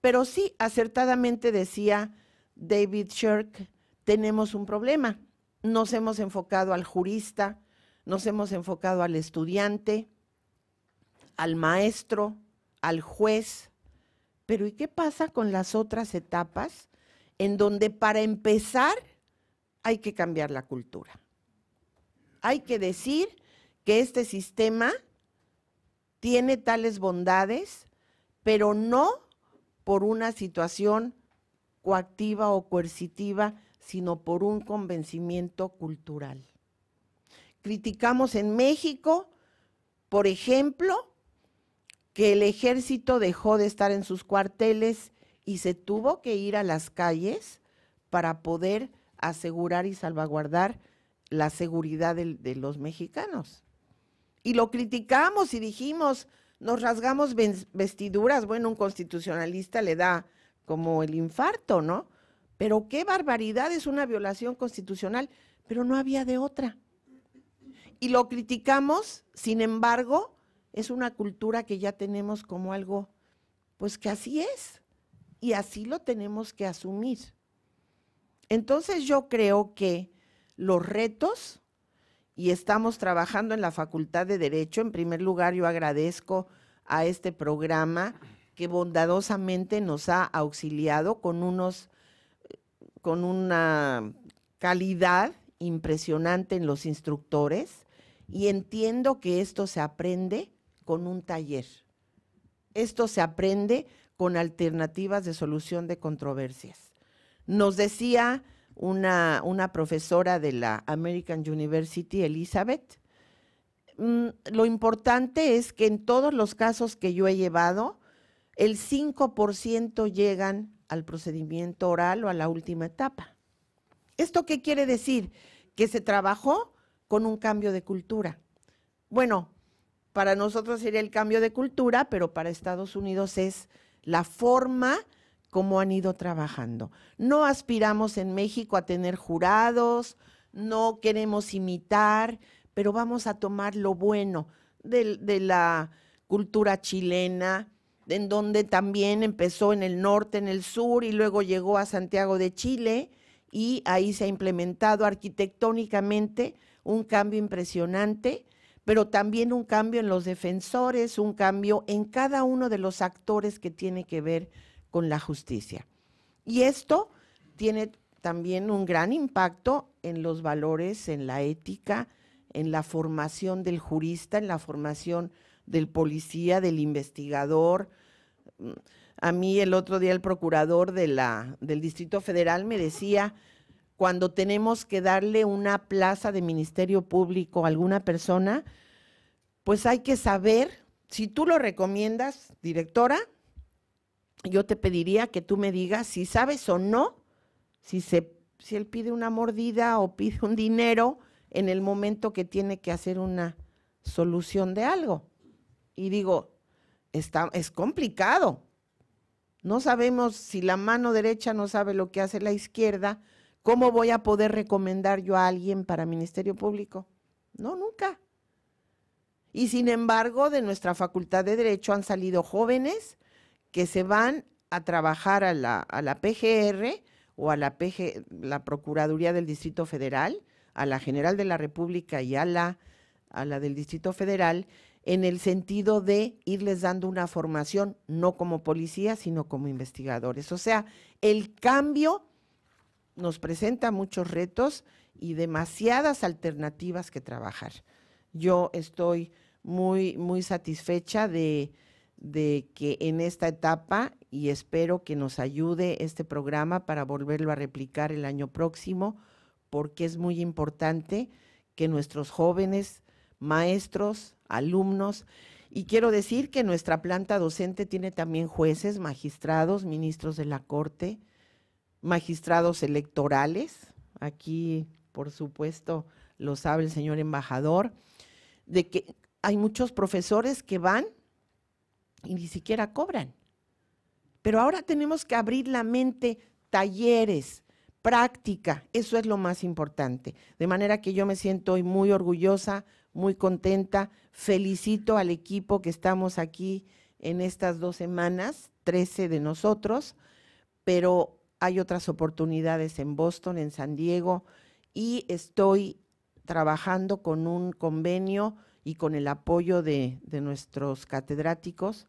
Pero sí, acertadamente decía David Shirk, tenemos un problema. Nos hemos enfocado al jurista, nos hemos enfocado al estudiante, al maestro, al juez. Pero ¿y qué pasa con las otras etapas en donde para empezar hay que cambiar la cultura? Hay que decir que este sistema tiene tales bondades, pero no por una situación coactiva o coercitiva sino por un convencimiento cultural. Criticamos en México, por ejemplo, que el ejército dejó de estar en sus cuarteles y se tuvo que ir a las calles para poder asegurar y salvaguardar la seguridad de, los mexicanos. Y lo criticamos y dijimos, nos rasgamos vestiduras. Bueno, un constitucionalista le da como el infarto, ¿no? Pero qué barbaridad, es una violación constitucional, pero no había de otra. Y lo criticamos, sin embargo, es una cultura que ya tenemos como algo, pues que así es, y así lo tenemos que asumir. Entonces yo creo que los retos, y estamos trabajando en la Facultad de Derecho, en primer lugar yo agradezco a este programa que bondadosamente nos ha auxiliado con unos con una calidad impresionante en los instructores y entiendo que esto se aprende con un taller. Esto se aprende con alternativas de solución de controversias. Nos decía una, profesora de la American University, Elizabeth, mm, lo importante es que en todos los casos que yo he llevado, el 5% llegan al procedimiento oral o a la última etapa. ¿Esto qué quiere decir? Que se trabajó con un cambio de cultura. Bueno, para nosotros sería el cambio de cultura, pero para Estados Unidos es la forma como han ido trabajando. No aspiramos en México a tener jurados, no queremos imitar, pero vamos a tomar lo bueno de, de la cultura chilena, en donde también empezó en el norte, en el sur y luego llegó a Santiago de Chile y ahí se ha implementado arquitectónicamente un cambio impresionante, pero también un cambio en los defensores, un cambio en cada uno de los actores que tiene que ver con la justicia. Y esto tiene también un gran impacto en los valores, en la ética, en la formación del jurista, en la formación del policía, del investigador, a mí el otro día el procurador del Distrito Federal me decía, cuando tenemos que darle una plaza de ministerio público a alguna persona, pues hay que saber, si tú lo recomiendas, directora, yo te pediría que tú me digas si sabes o no, si, se, si él pide una mordida o pide un dinero en el momento que tiene que hacer una solución de algo. Y digo, está, es complicado. No sabemos si la mano derecha no sabe lo que hace la izquierda, ¿cómo voy a poder recomendar yo a alguien para Ministerio Público? No, nunca. Y sin embargo, de nuestra Facultad de Derecho han salido jóvenes que se van a trabajar a la, PGR o a la, PG, la Procuraduría del Distrito Federal, a la General de la República y a la, a la del Distrito Federal, en el sentido de irles dando una formación, no como policías, sino como investigadores. O sea, el cambio nos presenta muchos retos y demasiadas alternativas que trabajar. Yo estoy muy, muy satisfecha de, de que en esta etapa, y espero que nos ayude este programa para volverlo a replicar el año próximo, porque es muy importante que nuestros jóvenes, maestros, alumnos. Y quiero decir que nuestra planta docente tiene también jueces, magistrados, ministros de la Corte, magistrados electorales. Aquí, por supuesto, lo sabe el señor embajador, de que hay muchos profesores que van y ni siquiera cobran. Pero ahora tenemos que abrir la mente, talleres, práctica, eso es lo más importante. De manera que yo me siento hoy muy orgullosa, muy contenta. Felicito al equipo que estamos aquí en estas dos semanas, 13 de nosotros, pero hay otras oportunidades en Boston, en San Diego, y estoy trabajando con un convenio y con el apoyo de, de nuestros catedráticos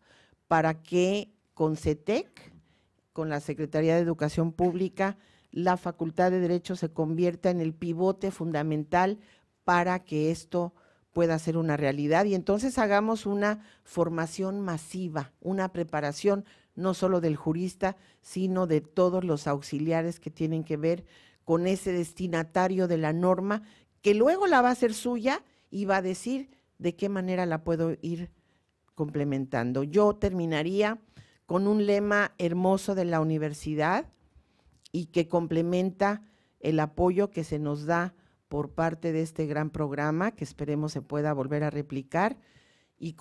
para que con CETEC, con la Secretaría de Educación Pública, la Facultad de Derecho se convierta en el pivote fundamental para que esto pueda ser una realidad y entonces hagamos una formación masiva, una preparación no solo del jurista, sino de todos los auxiliares que tienen que ver con ese destinatario de la norma, que luego la va a ser suya y va a decir de qué manera la puedo ir complementando. Yo terminaría con un lema hermoso de la universidad y que complementa el apoyo que se nos da por parte de este gran programa que esperemos se pueda volver a replicar y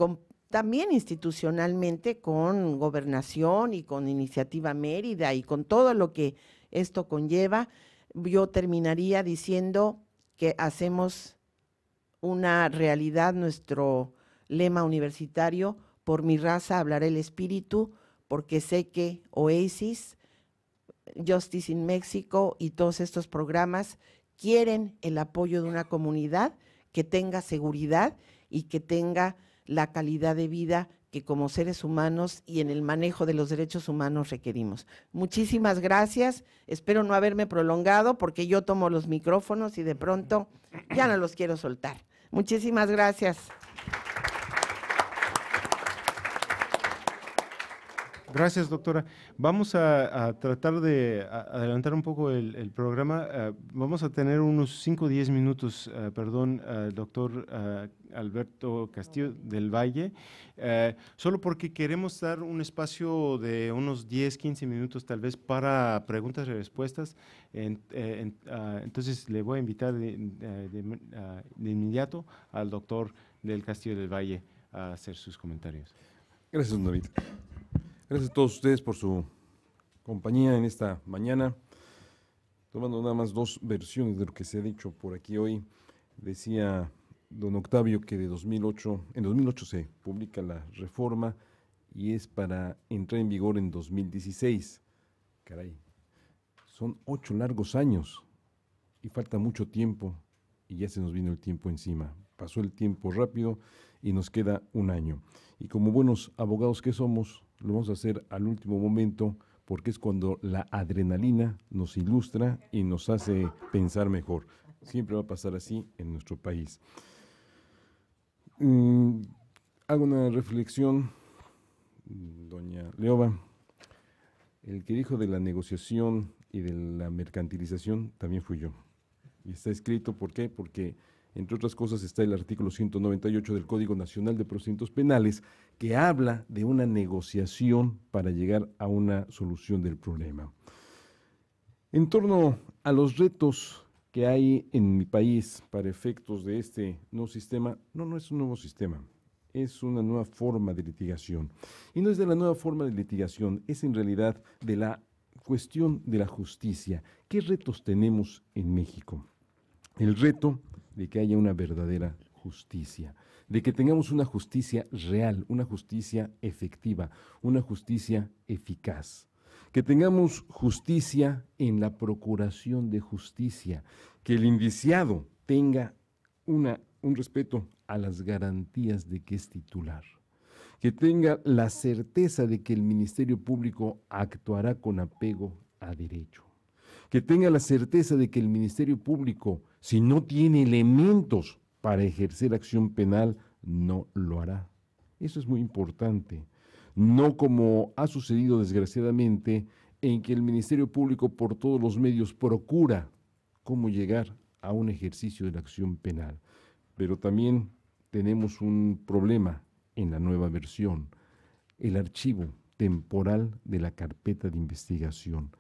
también institucionalmente con gobernación y con iniciativa Mérida y con todo lo que esto conlleva. Yo terminaría diciendo que hacemos una realidad nuestro lema universitario, por mi raza hablaré el espíritu, porque sé que Oasis, Justice in México y todos estos programas quieren el apoyo de una comunidad que tenga seguridad y que tenga la calidad de vida que como seres humanos y en el manejo de los derechos humanos requerimos. Muchísimas gracias. Espero no haberme prolongado porque yo tomo los micrófonos y de pronto ya no los quiero soltar. Muchísimas gracias. Gracias, doctora. Vamos a, tratar de adelantar un poco el, programa. Eh, vamos a tener unos 5 o 10 minutos, eh, perdón, eh, doctor Alberto Castillo del Valle, solo porque queremos dar un espacio de unos 10, 15 minutos tal vez para preguntas y respuestas. Ah, entonces le voy a invitar ah, de, inmediato al doctor del Castillo del Valle a hacer sus comentarios. Gracias, David. Gracias a todos ustedes por su compañía en esta mañana. Tomando nada más dos versiones de lo que se ha dicho por aquí hoy, decía don Octavio que de 2008, en 2008 se publica la reforma y es para entrar en vigor en 2016. Caray, son ocho largos años y falta mucho tiempo y ya se nos vino el tiempo encima. Pasó el tiempo rápido y nos queda un año. Y como buenos abogados que somos, lo vamos a hacer al último momento porque es cuando la adrenalina nos ilustra y nos hace pensar mejor. Siempre va a pasar así en nuestro país. Mm, hago una reflexión, doña Leoba. El que dijo de la negociación y de la mercantilización también fui yo. Y está escrito, ¿por qué? Porque, entre otras cosas, está el artículo 198 del Código Nacional de Procedimientos Penales, que habla de una negociación para llegar a una solución del problema. En torno a los retos que hay en mi país para efectos de este nuevo sistema, no, no es un nuevo sistema, es una nueva forma de litigación. Y no es de la nueva forma de litigación, es en realidad de la cuestión de la justicia. ¿Qué retos tenemos en México? El reto de que haya una verdadera justicia de que tengamos una justicia real, una justicia efectiva, una justicia eficaz. Que tengamos justicia en la procuración de justicia, que el indiciado tenga una, un respeto a las garantías de que es titular, que tenga la certeza de que el Ministerio Público actuará con apego a derecho, que tenga la certeza de que el Ministerio Público, si no tiene elementos para ejercer acción penal no lo hará. Eso es muy importante. No como ha sucedido desgraciadamente en que el Ministerio Público por todos los medios procura cómo llegar a un ejercicio de la acción penal. Pero también tenemos un problema en la nueva versión, el archivo temporal de la carpeta de investigación.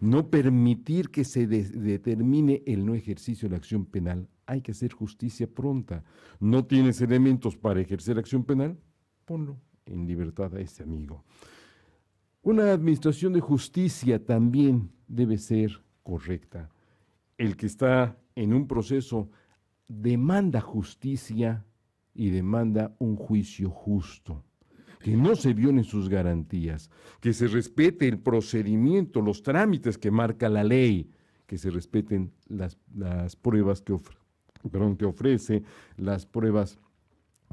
No permitir que se determine el no ejercicio de la acción penal hay que hacer justicia pronta. ¿No tienes elementos para ejercer acción penal? Ponlo en libertad a ese amigo. Una administración de justicia también debe ser correcta. El que está en un proceso demanda justicia y demanda un juicio justo, que no se violen sus garantías, que se respete el procedimiento, los trámites que marca la ley, que se respeten las, pruebas que ofrece perdón, que ofrece las pruebas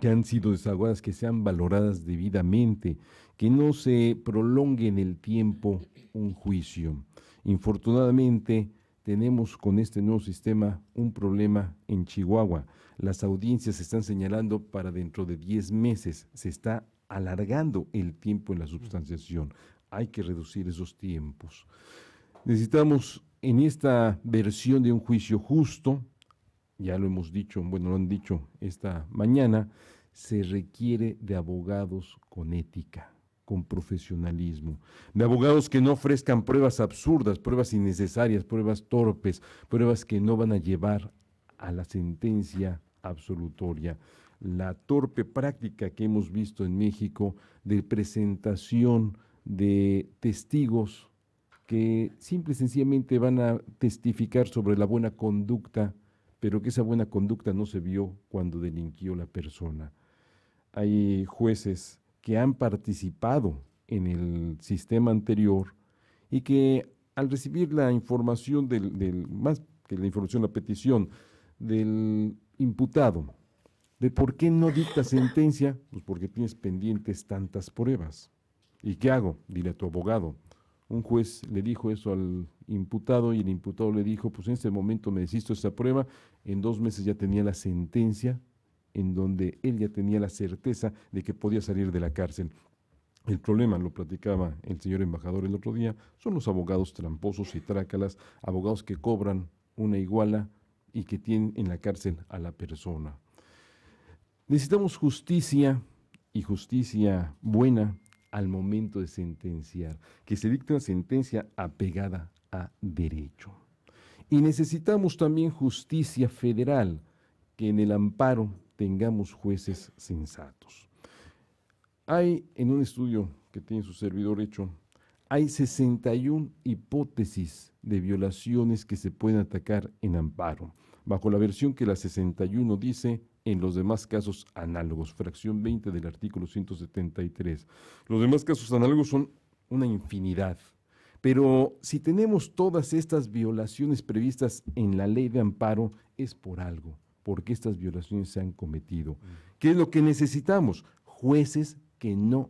que han sido desaguadas, que sean valoradas debidamente, que no se prolongue en el tiempo un juicio. Infortunadamente, tenemos con este nuevo sistema un problema en Chihuahua. Las audiencias se están señalando para dentro de 10 meses. Se está alargando el tiempo en la sustanciación. Hay que reducir esos tiempos. Necesitamos en esta versión de un juicio justo, ya lo hemos dicho, bueno, lo han dicho esta mañana, se requiere de abogados con ética, con profesionalismo, de abogados que no ofrezcan pruebas absurdas, pruebas innecesarias, pruebas torpes, pruebas que no van a llevar a la sentencia absolutoria. La torpe práctica que hemos visto en México de presentación de testigos que simple y sencillamente van a testificar sobre la buena conducta pero que esa buena conducta no se vio cuando delinquió la persona. Hay jueces que han participado en el sistema anterior y que al recibir la información del, más que la información, la petición del imputado, de por qué no dicta sentencia, pues porque tienes pendientes tantas pruebas. ¿Y qué hago? Dile a tu abogado. Un juez le dijo eso al imputado y el imputado le dijo, pues en ese momento me desisto de esta prueba, en dos meses ya tenía la sentencia en donde él ya tenía la certeza de que podía salir de la cárcel. El problema, lo platicaba el señor embajador el otro día, son los abogados tramposos y trácalas, abogados que cobran una iguala y que tienen en la cárcel a la persona. Necesitamos justicia y justicia buena al momento de sentenciar, que se dicte una sentencia apegada a derecho. Y necesitamos también justicia federal, que en el amparo tengamos jueces sensatos. Hay, en un estudio que tiene su servidor hecho, hay 61 hipótesis de violaciones que se pueden atacar en amparo, bajo la versión que la 61 dice en los demás casos análogos, fracción 20 del artículo 173. Los demás casos análogos son una infinidad pero si tenemos todas estas violaciones previstas en la ley de amparo, es por algo, porque estas violaciones se han cometido. Mm. ¿Qué es lo que necesitamos? Jueces que no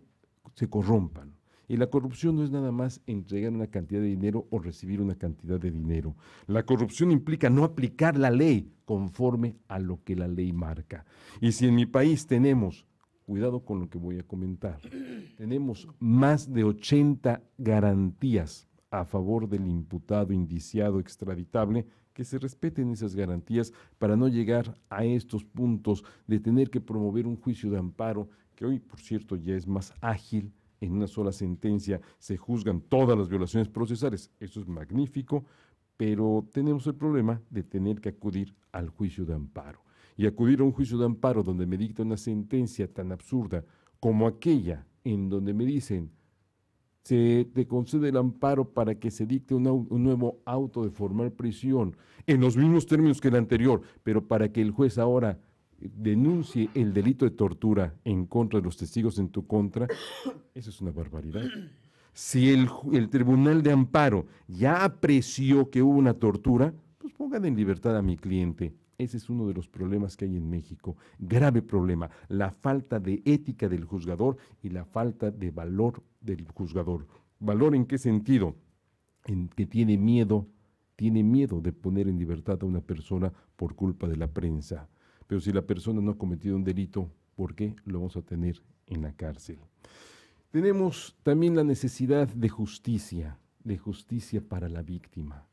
se corrompan. Y la corrupción no es nada más entregar una cantidad de dinero o recibir una cantidad de dinero. La corrupción implica no aplicar la ley conforme a lo que la ley marca. Y si en mi país tenemos cuidado con lo que voy a comentar. <clears throat> Tenemos más de 80 garantías a favor del imputado, indiciado, extraditable, que se respeten esas garantías para no llegar a estos puntos de tener que promover un juicio de amparo, que hoy, por cierto, ya es más ágil. En una sola sentencia se juzgan todas las violaciones procesales. Eso es magnífico, pero tenemos el problema de tener que acudir al juicio de amparo y acudir a un juicio de amparo donde me dicta una sentencia tan absurda como aquella en donde me dicen se te concede el amparo para que se dicte un, nuevo auto de formal prisión en los mismos términos que el anterior, pero para que el juez ahora denuncie el delito de tortura en contra de los testigos en tu contra, eso es una barbaridad. Si el, tribunal de amparo ya apreció que hubo una tortura, pues pongan en libertad a mi cliente ese es uno de los problemas que hay en México. Grave problema, la falta de ética del juzgador y la falta de valor del juzgador. ¿Valor en qué sentido? En que tiene miedo, tiene miedo de poner en libertad a una persona por culpa de la prensa. Pero si la persona no ha cometido un delito, ¿por qué lo vamos a tener en la cárcel? Tenemos también la necesidad de justicia, de justicia para la víctima.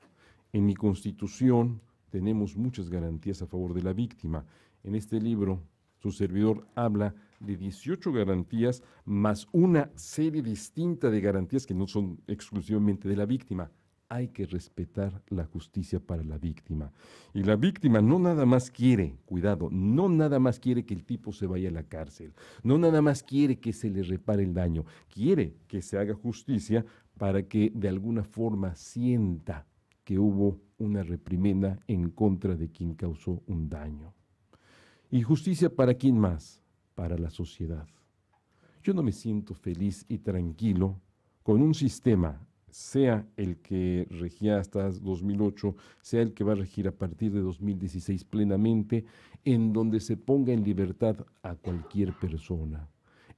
En mi constitución, tenemos muchas garantías a favor de la víctima. En este libro, su servidor habla de 18 garantías más una serie distinta de garantías que no son exclusivamente de la víctima. Hay que respetar la justicia para la víctima. Y la víctima no nada más quiere, cuidado, no nada más quiere que el tipo se vaya a la cárcel, no nada más quiere que se le repare el daño, quiere que se haga justicia para que de alguna forma sienta que hubo una reprimenda en contra de quien causó un daño. ¿Y justicia para quién más? Para la sociedad. Yo no me siento feliz y tranquilo con un sistema, sea el que regía hasta 2008, sea el que va a regir a partir de 2016 plenamente, en donde se ponga en libertad a cualquier persona,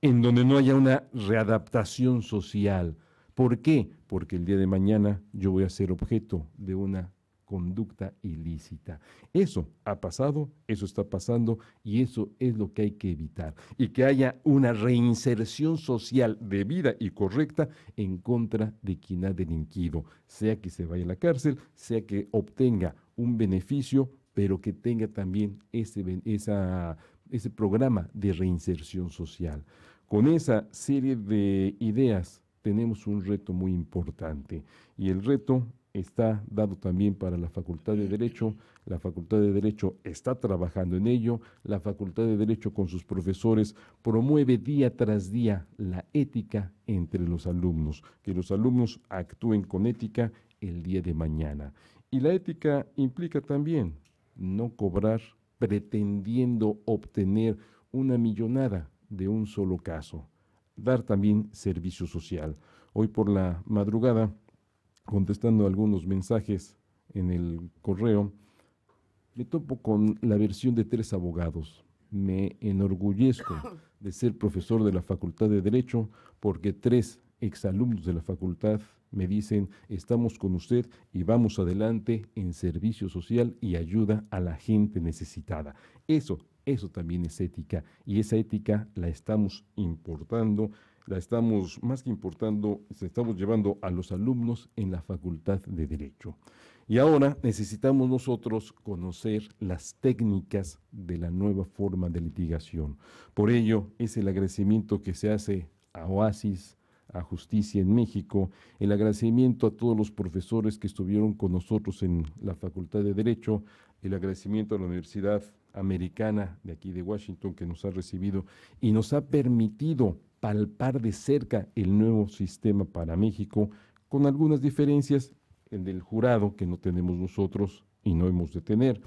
en donde no haya una readaptación social, ¿Por qué? Porque el día de mañana yo voy a ser objeto de una conducta ilícita. Eso ha pasado, eso está pasando y eso es lo que hay que evitar. Y que haya una reinserción social debida y correcta en contra de quien ha delinquido, sea que se vaya a la cárcel, sea que obtenga un beneficio, pero que tenga también ese, programa de reinserción social. Con esa serie de ideas tenemos un reto muy importante y el reto está dado también para la Facultad de Derecho. La Facultad de Derecho está trabajando en ello. La Facultad de Derecho con sus profesores promueve día tras día la ética entre los alumnos, que los alumnos actúen con ética el día de mañana. Y la ética implica también no cobrar pretendiendo obtener una millonada de un solo caso dar también servicio social. Hoy por la madrugada, contestando algunos mensajes en el correo, me topo con la versión de tres abogados. Me enorgullezco <coughs> de ser profesor de la Facultad de Derecho porque tres exalumnos de la facultad me dicen, estamos con usted y vamos adelante en servicio social y ayuda a la gente necesitada. Eso eso también es ética y esa ética la estamos importando, la estamos más que importando, se estamos llevando a los alumnos en la Facultad de Derecho. Y ahora necesitamos nosotros conocer las técnicas de la nueva forma de litigación. Por ello es el agradecimiento que se hace a Oasis, a Justicia en México, el agradecimiento a todos los profesores que estuvieron con nosotros en la Facultad de Derecho, el agradecimiento a la Universidad americana de aquí de Washington que nos ha recibido y nos ha permitido palpar de cerca el nuevo sistema para México, con algunas diferencias, en el jurado que no tenemos nosotros y no hemos de tener,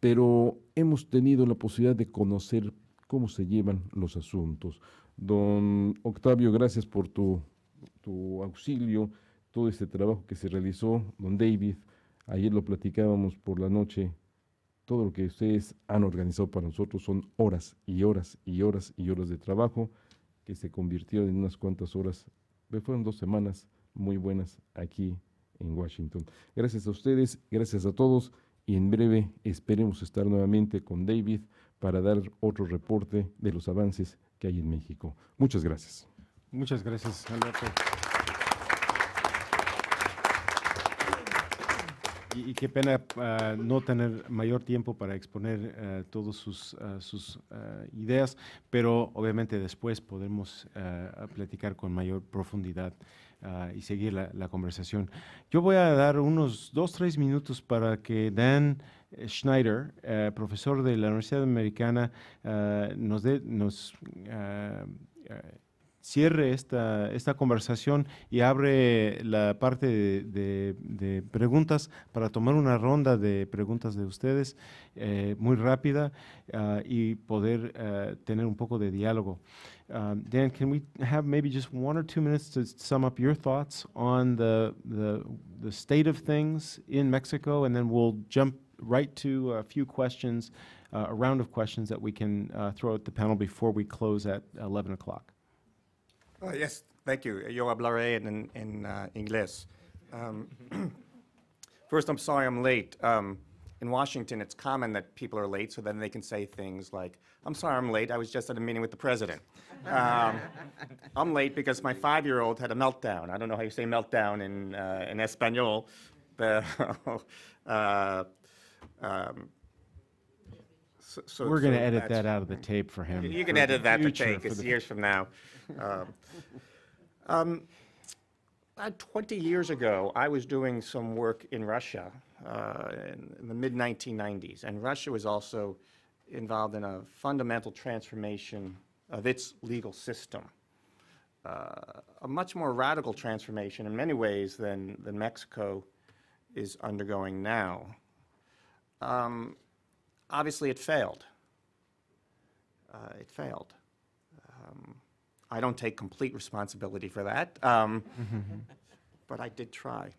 pero hemos tenido la posibilidad de conocer cómo se llevan los asuntos. Don Octavio, gracias por tu, tu auxilio, todo este trabajo que se realizó, don David, ayer lo platicábamos por la noche todo lo que ustedes han organizado para nosotros son horas y horas y horas y horas de trabajo que se convirtieron en unas cuantas horas. Fueron dos semanas muy buenas aquí en Washington. Gracias a ustedes, gracias a todos y en breve esperemos estar nuevamente con David para dar otro reporte de los avances que hay en México. Muchas gracias. Muchas gracias, Alberto. Y, qué pena ah, no tener mayor tiempo para exponer ah, todas sus, ah, ideas, pero obviamente después podemos platicar con mayor profundidad y seguir la, conversación. Yo voy a dar unos dos, tres minutos para que Dan Schneider, eh, profesor de la Universidad Americana, nos, dé… nos cierre esta, esta conversación y abre la parte de, preguntas para tomar una ronda de preguntas de ustedes eh, muy rápida ah, y poder ah, tener un poco de diálogo. Ah, Dan, can we have maybe just one or two minutes to sum up your thoughts on the, the, the state of things in Mexico, and then we'll jump right to a few questions, uh, a round of questions that we can throw at the panel before we close at 11 o'clock. Uh, yes, thank you. Yo hablaré en, en uh, inglés. Uh, um, <clears throat> first, I'm sorry I'm late. Um, in Washington, it's common that people are late, so then they can say things like, I'm sorry I'm late, I was just at a meeting with the president. Um, <laughs> I'm late because my five-year-old had a meltdown. I don't know how you say meltdown in, uh, in Espanol. But, <laughs> uh, so, so- We're going to so edit that out of the tape for him. You can edit that to take, it's years from now. Um, um, About 20 years ago, I was doing some work in Russia uh, in in the mid-1990s, and Russia was also involved in a fundamental transformation of its legal system, Uh, a much more radical transformation in many ways than, than Mexico is undergoing now. Um, Obviously, it failed. Uh, it failed. Um, I don't take complete responsibility for that, um, <laughs> but I did try.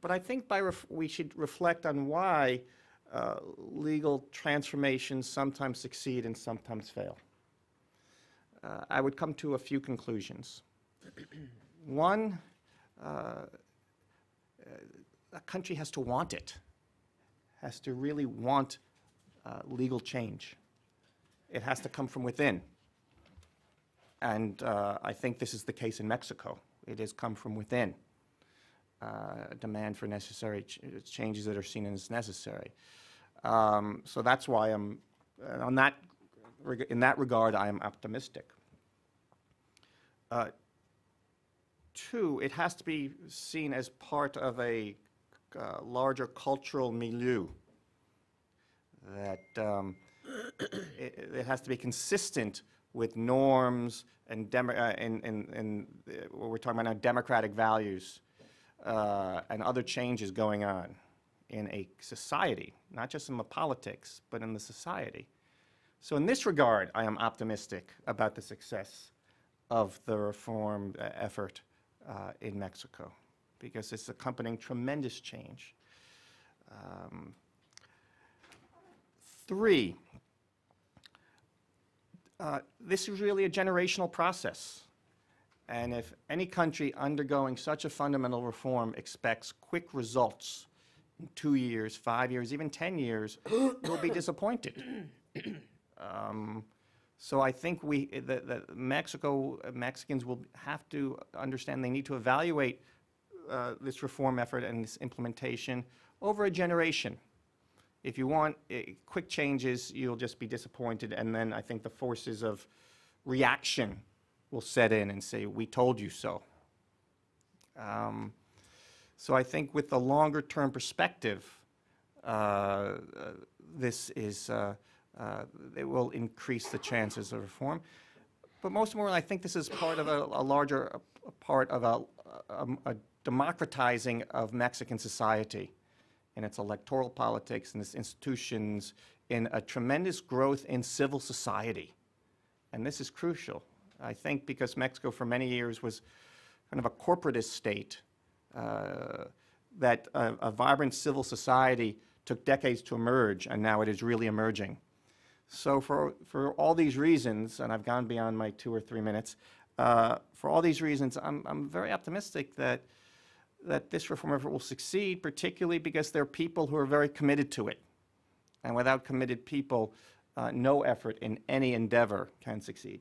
But I think by we should reflect on why uh, legal transformations sometimes succeed and sometimes fail. Uh, I would come to a few conclusions. <clears throat> One, uh, uh, a country has to want it, has to really want uh, legal change. It has to come from within. And uh, I think this is the case in Mexico. It has come from within. Uh, demand for necessary ch changes that are seen as necessary. Um, so that's why I'm, uh, on that, in that regard, I am optimistic. Uh, two, it has to be seen as part of a uh, larger cultural milieu that um, it, it, has to be consistent with norms and, demo, uh, and, and, and what we're talking about now, democratic values uh, and other changes going on in a society, not just in the politics, but in the society. So in this regard, I am optimistic about the success of the reform uh, effort uh, in Mexico because it's accompanying tremendous change. Um, Three, uh, this is really a generational process. And if any country undergoing such a fundamental reform expects quick results in two years, five years, even 10 years, you'll <coughs> be disappointed. <coughs> um, so I think we, that Mexico, Mexicans will have to understand they need to evaluate uh, this reform effort and this implementation over a generation if you want uh, quick changes, you'll just be disappointed. And then I think the forces of reaction will set in and say, we told you so. Um, so I think with the longer term perspective, uh, uh this is, uh, uh, it will increase the chances of reform. But most importantly, I think this is part of a, a larger a part of a, a democratizing of Mexican society and its electoral politics and its institutions in a tremendous growth in civil society. And this is crucial, I think, because Mexico for many years was kind of a corporatist state, uh, that a, a vibrant civil society took decades to emerge, and now it is really emerging. So for, for all these reasons, and I've gone beyond my two or three minutes, uh, for all these reasons, I'm, I'm very optimistic that that this reform effort will succeed, particularly because there are people who are very committed to it. And without committed people, uh, no effort in any endeavor can succeed.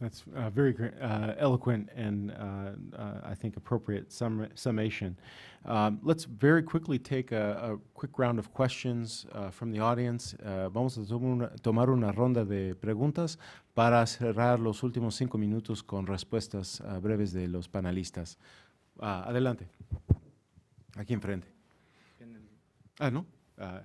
That's uh, very uh, eloquent and uh, uh, I think appropriate sum summation. Um, let's very quickly take a, a quick round of questions uh, from the audience. Uh, vamos a tomar una ronda de preguntas para cerrar los últimos cinco minutos con respuestas breves de los panelistas. Ah, adelante. Aquí enfrente. Ah, ¿no? Ah.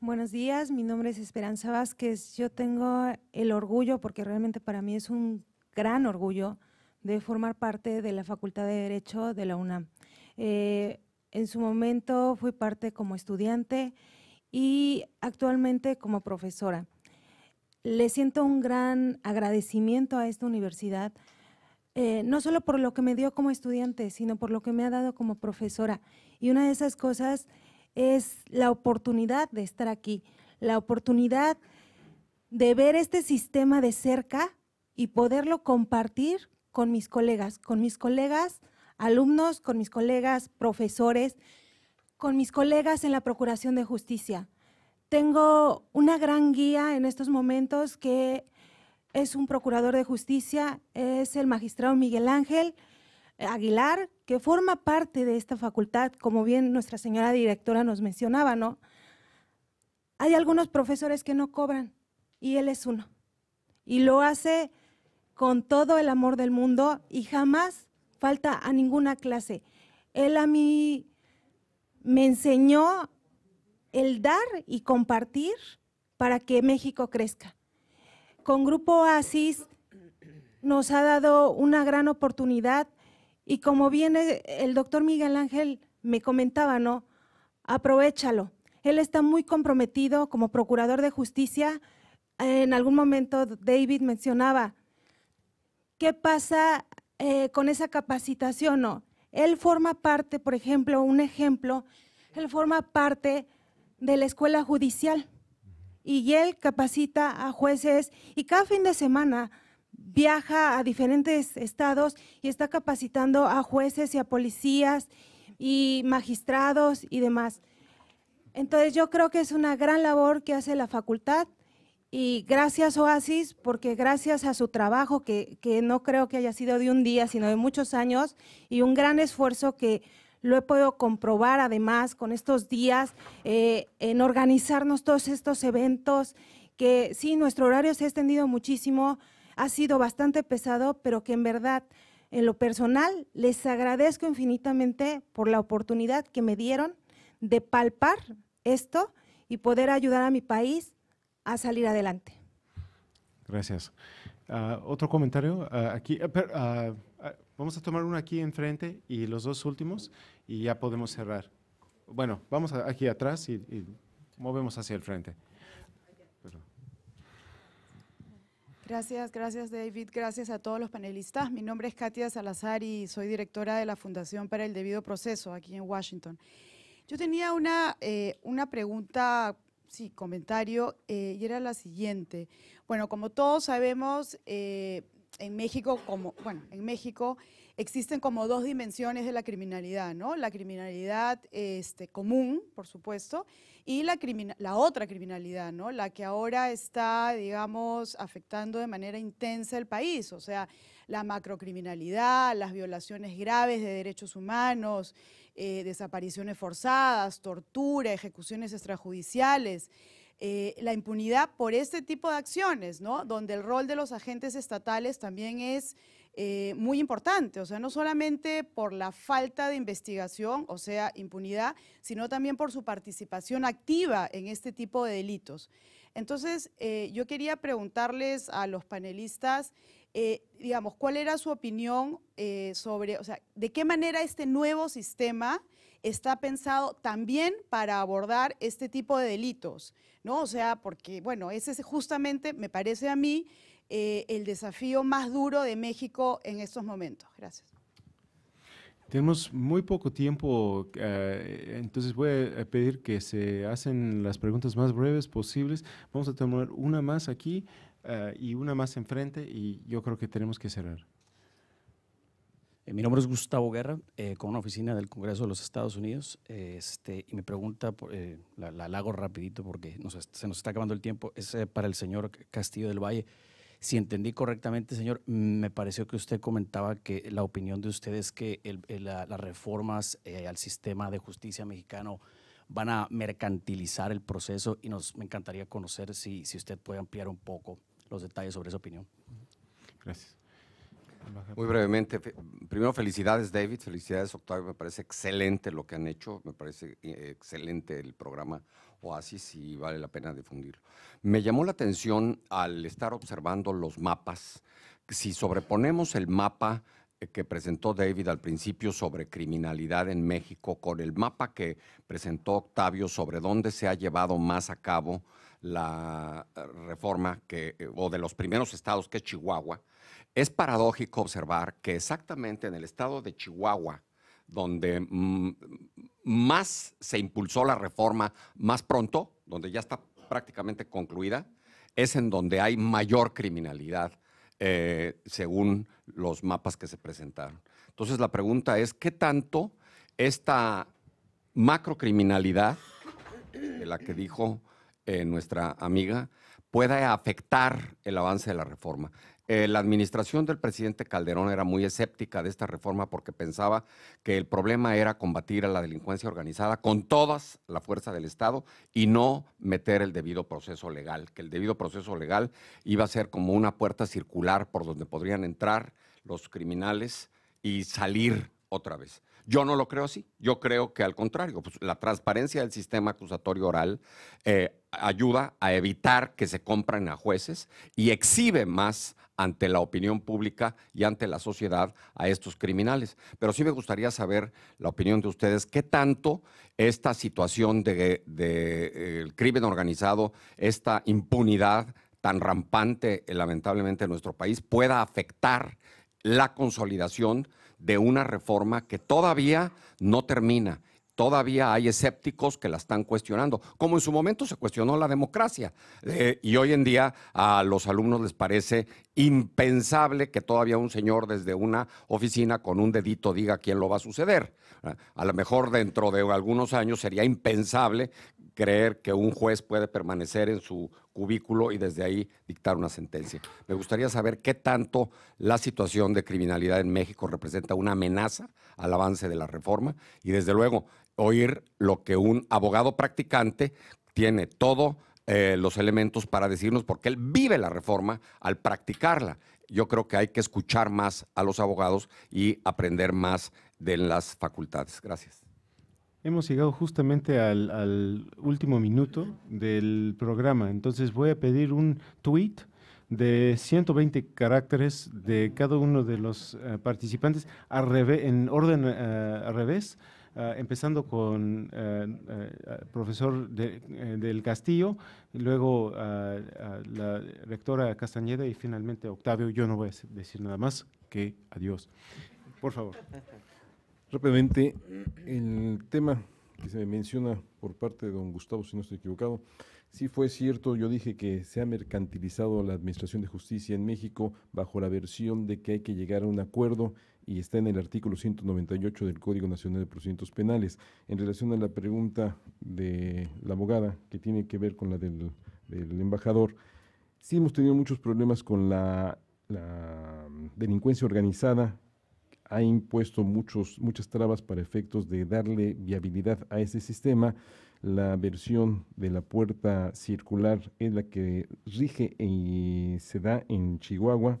Buenos días, mi nombre es Esperanza Vázquez. Yo tengo el orgullo, porque realmente para mí es un gran orgullo, de formar parte de la Facultad de Derecho de la UNAM. Eh, en su momento fui parte como estudiante y actualmente como profesora le siento un gran agradecimiento a esta universidad, eh, no solo por lo que me dio como estudiante, sino por lo que me ha dado como profesora. Y una de esas cosas es la oportunidad de estar aquí, la oportunidad de ver este sistema de cerca y poderlo compartir con mis colegas, con mis colegas alumnos, con mis colegas profesores, con mis colegas en la Procuración de Justicia. Tengo una gran guía en estos momentos que es un procurador de justicia, es el magistrado Miguel Ángel eh, Aguilar, que forma parte de esta facultad, como bien nuestra señora directora nos mencionaba, ¿no? Hay algunos profesores que no cobran y él es uno. Y lo hace con todo el amor del mundo y jamás falta a ninguna clase. Él a mí me enseñó el dar y compartir para que México crezca. Con Grupo ASIS nos ha dado una gran oportunidad y como viene el doctor Miguel Ángel me comentaba, ¿no? Aprovechalo. Él está muy comprometido como procurador de justicia. En algún momento David mencionaba, ¿qué pasa eh, con esa capacitación? No, él forma parte, por ejemplo, un ejemplo, él forma parte de la escuela judicial y él capacita a jueces y cada fin de semana viaja a diferentes estados y está capacitando a jueces y a policías y magistrados y demás. Entonces yo creo que es una gran labor que hace la facultad y gracias Oasis, porque gracias a su trabajo, que, que no creo que haya sido de un día, sino de muchos años, y un gran esfuerzo que lo he podido comprobar además con estos días, eh, en organizarnos todos estos eventos, que sí, nuestro horario se ha extendido muchísimo, ha sido bastante pesado, pero que en verdad, en lo personal, les agradezco infinitamente por la oportunidad que me dieron de palpar esto y poder ayudar a mi país a salir adelante. Gracias. Ah, otro comentario ah, aquí. Ah, Vamos a tomar uno aquí enfrente y los dos últimos y ya podemos cerrar. Bueno, vamos aquí atrás y, movemos hacia el frente. Gracias, gracias David, gracias a todos los panelistas. Mi nombre es Katia Salazar y soy directora de la Fundación para el Debido Proceso aquí en Washington. Yo tenía una, eh, una pregunta, sí, comentario, eh, y era la siguiente. Bueno, como todos sabemos, eh, en México, como, bueno, en México existen como dos dimensiones de la criminalidad, ¿no? La criminalidad este, común, por supuesto, y la, la otra criminalidad, ¿no? La que ahora está, digamos, afectando de manera intensa el país, o sea, la macrocriminalidad, las violaciones graves de derechos humanos, eh, desapariciones forzadas, tortura, ejecuciones extrajudiciales. Eh, la impunidad por este tipo de acciones, ¿no? Donde el rol de los agentes estatales también es eh, muy importante, o sea, no solamente por la falta de investigación, o sea, impunidad, sino también por su participación activa en este tipo de delitos. Entonces, eh, yo quería preguntarles a los panelistas, digamos, cuál era su opinión sobre, o sea, de qué manera este nuevo sistema está pensado también para abordar este tipo de delitos, ¿no? O sea, porque, bueno, ese es justamente, me parece a mí, eh, el desafío más duro de México en estos momentos. Gracias. Tenemos muy poco tiempo, eh, entonces voy a pedir que se hacen las preguntas más breves posibles. Vamos a tomar una más aquí eh, y una más enfrente y yo creo que tenemos que cerrar. Eh, mi nombre es Gustavo Guerra, eh, con una oficina del Congreso de los Estados Unidos. Eh, este, y mi pregunta, la, hago rapidito porque se nos está acabando el tiempo, es para el señor Castillo del Valle. Si entendí correctamente, señor, mm, me pareció que usted comentaba que la opinión de usted es que las reformas al sistema de justicia mexicano van a mercantilizar el proceso y nos me encantaría conocer si, si usted puede ampliar un poco los detalles sobre esa opinión. Gracias. Muy brevemente, primero felicidades David, felicidades Octavio, me parece excelente lo que han hecho, me parece eh, excelente el programa Oasis y vale la pena difundirlo. Me llamó la atención al estar observando los mapas, si sobreponemos el mapa eh, que presentó David al principio sobre criminalidad en México con el mapa que presentó Octavio sobre dónde se ha llevado más a cabo la eh, reforma o de los primeros estados que es Chihuahua, es paradójico observar que exactamente en el estado de Chihuahua, donde mm, más se impulsó la reforma más pronto, donde ya está prácticamente concluida, es en donde hay mayor criminalidad eh, según los mapas que se presentaron. Entonces la pregunta es, ¿qué tanto esta macrocriminalidad, de la que dijo eh, nuestra amiga, puede afectar el avance de la reforma? Eh, la administración del presidente Calderón era muy escéptica de esta reforma porque pensaba que el problema era combatir a la delincuencia organizada con todas la fuerza del Estado y no meter el debido proceso legal, que el debido proceso legal iba a ser como una puerta circular por donde podrían entrar los criminales y salir otra vez. Yo no lo creo así. Yo creo que al contrario, pues, la transparencia del sistema acusatorio oral eh, ayuda a evitar que se compren a jueces y exhibe más ante la opinión pública y ante la sociedad a estos criminales. Pero sí me gustaría saber la opinión de ustedes, qué tanto esta situación del de, eh, crimen organizado, esta impunidad tan rampante, eh, lamentablemente, en nuestro país, pueda afectar la consolidación de una reforma que todavía no termina. Todavía hay escépticos que la están cuestionando, como en su momento se cuestionó la democracia. Eh, y hoy en día a los alumnos les parece impensable que todavía un señor desde una oficina con un dedito diga quién lo va a suceder. Ah, a lo mejor dentro de algunos años sería impensable creer que un juez puede permanecer en su cubículo y desde ahí dictar una sentencia. Me gustaría saber qué tanto la situación de criminalidad en México representa una amenaza al avance de la reforma y desde luego oír lo que un abogado practicante tiene todos eh, los elementos para decirnos, porque él vive la reforma al practicarla. Yo creo que hay que escuchar más a los abogados y aprender más de las facultades. Gracias. Hemos llegado justamente al, último minuto del programa, entonces voy a pedir un tweet de 120 caracteres de cada uno de los eh, participantes al revés, en orden eh, al revés, eh, empezando con el profesor del Castillo, luego la rectora Castañeda y finalmente Octavio. Yo no voy a decir nada más que adiós. Por favor. Rápidamente, el tema que se menciona por parte de don Gustavo, si no estoy equivocado, sí fue cierto, yo dije que se ha mercantilizado la Administración de Justicia en México bajo la versión de que hay que llegar a un acuerdo y está en el artículo 198 del Código Nacional de Procedimientos Penales. En relación a la pregunta de la abogada que tiene que ver con la del, embajador, sí hemos tenido muchos problemas con la delincuencia organizada ha impuesto muchos, muchas trabas para efectos de darle viabilidad a ese sistema. La versión de la puerta circular es la que rige y se da en Chihuahua.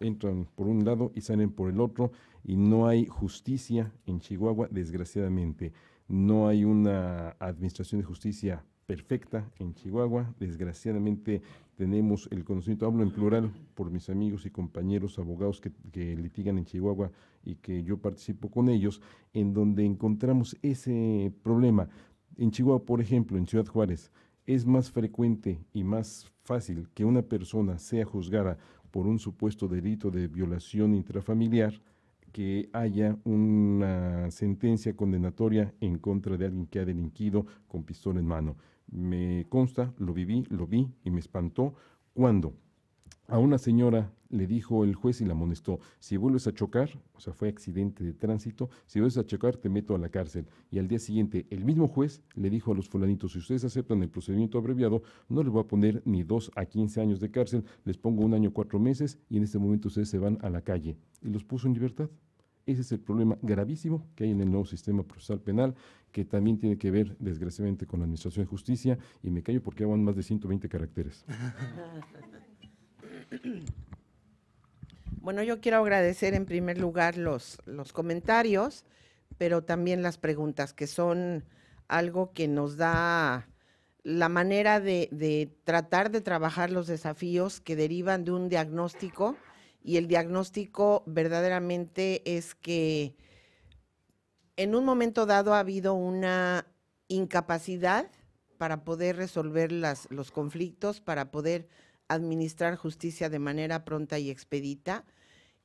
Entran por un lado y salen por el otro y no hay justicia en Chihuahua, desgraciadamente. No hay una administración de justicia perfecta en Chihuahua. Desgraciadamente tenemos el conocimiento, hablo en plural por mis amigos y compañeros abogados que, litigan en Chihuahua y que yo participo con ellos, en donde encontramos ese problema. En Chihuahua, por ejemplo, en Ciudad Juárez, es más frecuente y más fácil que una persona sea juzgada por un supuesto delito de violación intrafamiliar que haya una sentencia condenatoria en contra de alguien que ha delinquido con pistola en mano me consta, lo viví, lo vi y me espantó cuando a una señora le dijo el juez y la amonestó, si vuelves a chocar, o sea, fue accidente de tránsito, si vuelves a chocar te meto a la cárcel. Y al día siguiente, el mismo juez le dijo a los fulanitos, si ustedes aceptan el procedimiento abreviado, no les voy a poner ni dos a quince años de cárcel, les pongo un año, cuatro meses y en este momento ustedes se van a la calle. Y los puso en libertad. Ese es el problema gravísimo que hay en el nuevo sistema procesal penal, que también tiene que ver, desgraciadamente, con la Administración de Justicia, y me callo porque van más de 120 caracteres. Bueno, yo quiero agradecer en primer lugar los, comentarios, pero también las preguntas, que son algo que nos da la manera de tratar de trabajar los desafíos que derivan de un diagnóstico y el diagnóstico verdaderamente es que en un momento dado ha habido una incapacidad para poder resolver los conflictos, para poder administrar justicia de manera pronta y expedita.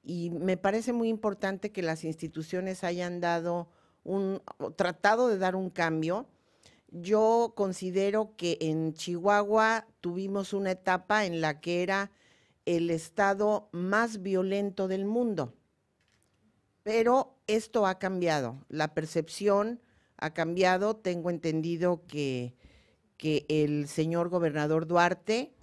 Y me parece muy importante que las instituciones hayan dado un, tratado de dar un cambio. Yo considero que en Chihuahua tuvimos una etapa en la que era el estado más violento del mundo. Pero esto ha cambiado, la percepción ha cambiado. Tengo entendido que, que el señor gobernador Duarte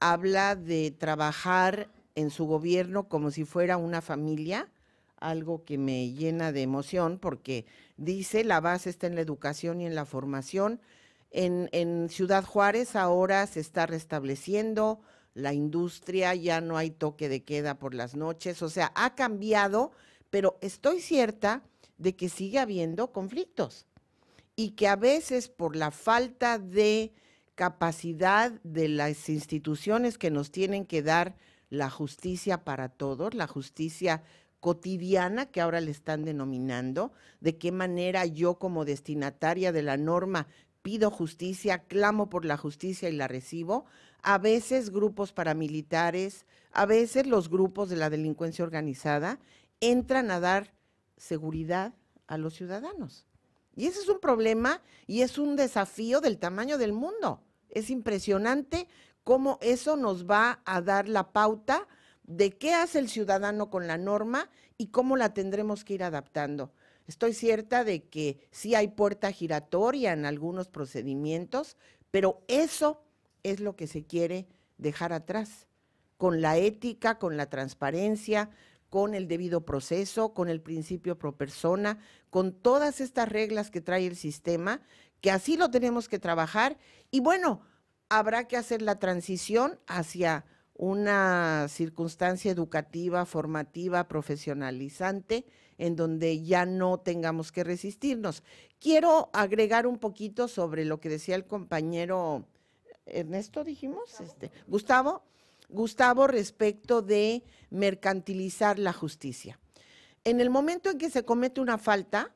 habla de trabajar en su gobierno como si fuera una familia, algo que me llena de emoción porque dice la base está en la educación y en la formación. En, en Ciudad Juárez ahora se está restableciendo la industria, ya no hay toque de queda por las noches, o sea, ha cambiado, pero estoy cierta de que sigue habiendo conflictos y que a veces por la falta de capacidad de las instituciones que nos tienen que dar la justicia para todos, la justicia cotidiana que ahora le están denominando, de qué manera yo como destinataria de la norma pido justicia, clamo por la justicia y la recibo, a veces grupos paramilitares, a veces los grupos de la delincuencia organizada entran a dar seguridad a los ciudadanos. Y ese es un problema y es un desafío del tamaño del mundo. Es impresionante cómo eso nos va a dar la pauta de qué hace el ciudadano con la norma y cómo la tendremos que ir adaptando. Estoy cierta de que sí hay puerta giratoria en algunos procedimientos, pero eso es lo que se quiere dejar atrás, con la ética, con la transparencia, con el debido proceso, con el principio pro persona, con todas estas reglas que trae el sistema, que así lo tenemos que trabajar. Y bueno, habrá que hacer la transición hacia una circunstancia educativa, formativa, profesionalizante, en donde ya no tengamos que resistirnos. Quiero agregar un poquito sobre lo que decía el compañero Ernesto dijimos, Gustavo. este, Gustavo, Gustavo respecto de mercantilizar la justicia. En el momento en que se comete una falta,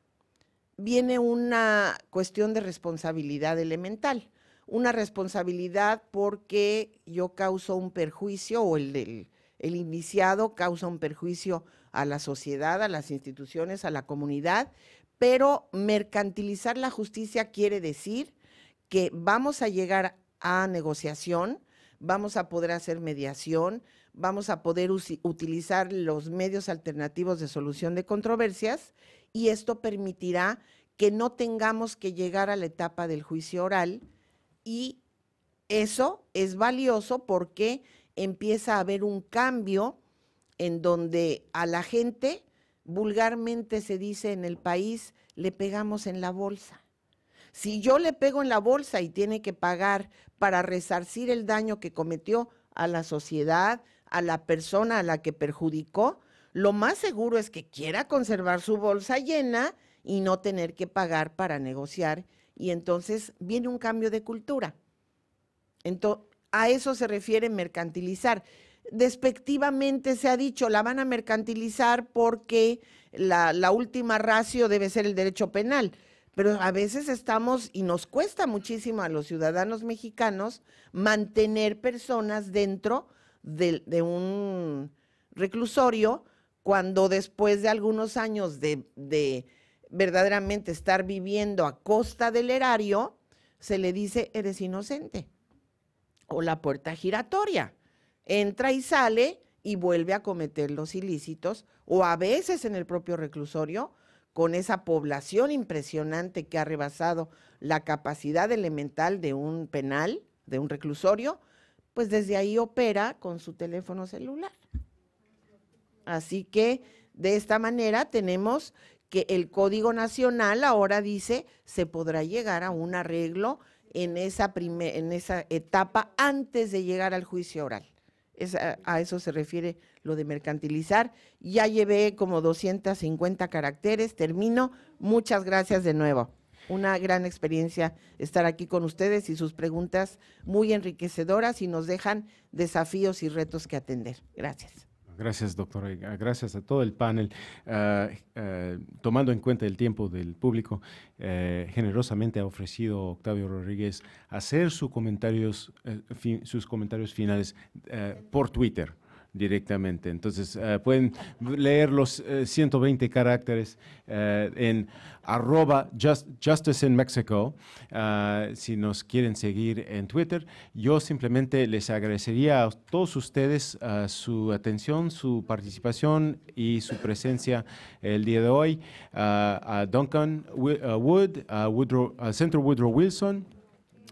viene una cuestión de responsabilidad elemental, una responsabilidad porque yo causo un perjuicio o el, del el iniciado causa un perjuicio a la sociedad, a las instituciones, a la comunidad, pero mercantilizar la justicia quiere decir que vamos a llegar a negociación, vamos a poder hacer mediación, vamos a poder utilizar los medios alternativos de solución de controversias y esto permitirá que no tengamos que llegar a la etapa del juicio oral y eso es valioso porque empieza a haber un cambio en donde a la gente vulgarmente se dice en el país le pegamos en la bolsa. Si yo le pego en la bolsa y tiene que pagar para resarcir el daño que cometió a la sociedad, a la persona a la que perjudicó, lo más seguro es que quiera conservar su bolsa llena y no tener que pagar para negociar. Y entonces viene un cambio de cultura. Entonces, a eso se refiere mercantilizar. Despectivamente se ha dicho, la van a mercantilizar porque la, la última ratio debe ser el derecho penal pero a veces estamos y nos cuesta muchísimo a los ciudadanos mexicanos mantener personas dentro de, un reclusorio cuando después de algunos años de, verdaderamente estar viviendo a costa del erario, se le dice, eres inocente. O la puerta giratoria. Entra y sale y vuelve a cometer los ilícitos o a veces en el propio reclusorio con esa población impresionante que ha rebasado la capacidad elemental de un penal, de un reclusorio, pues desde ahí opera con su teléfono celular. Así que de esta manera tenemos que el Código Nacional ahora dice se podrá llegar a un arreglo en esa, en esa etapa antes de llegar al juicio oral a, a, eso se refiere lo de mercantilizar. Ya llevé como 250 caracteres, termino. Muchas gracias de nuevo. Una gran experiencia estar aquí con ustedes y sus preguntas muy enriquecedoras y nos dejan desafíos y retos que atender. Gracias. Gracias, doctor. Gracias a todo el panel. Ah, ah, tomando en cuenta el tiempo del público, eh, generosamente ha ofrecido Octavio Rodríguez hacer sus comentarios, eh, sus comentarios finales eh, por Twitter directamente. Entonces, eh, pueden leer los 120 eh, caracteres eh, en arroba Justice in Mexico, si nos quieren seguir en Twitter. Yo simplemente les agradecería a todos ustedes su atención, su participación y su presencia el día de hoy. a Duncan Wood, a, Centro Woodrow Wilson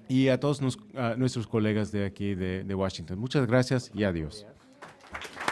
y a todos nuestros colegas de aquí de Washington. Muchas gracias y adiós. Gracias.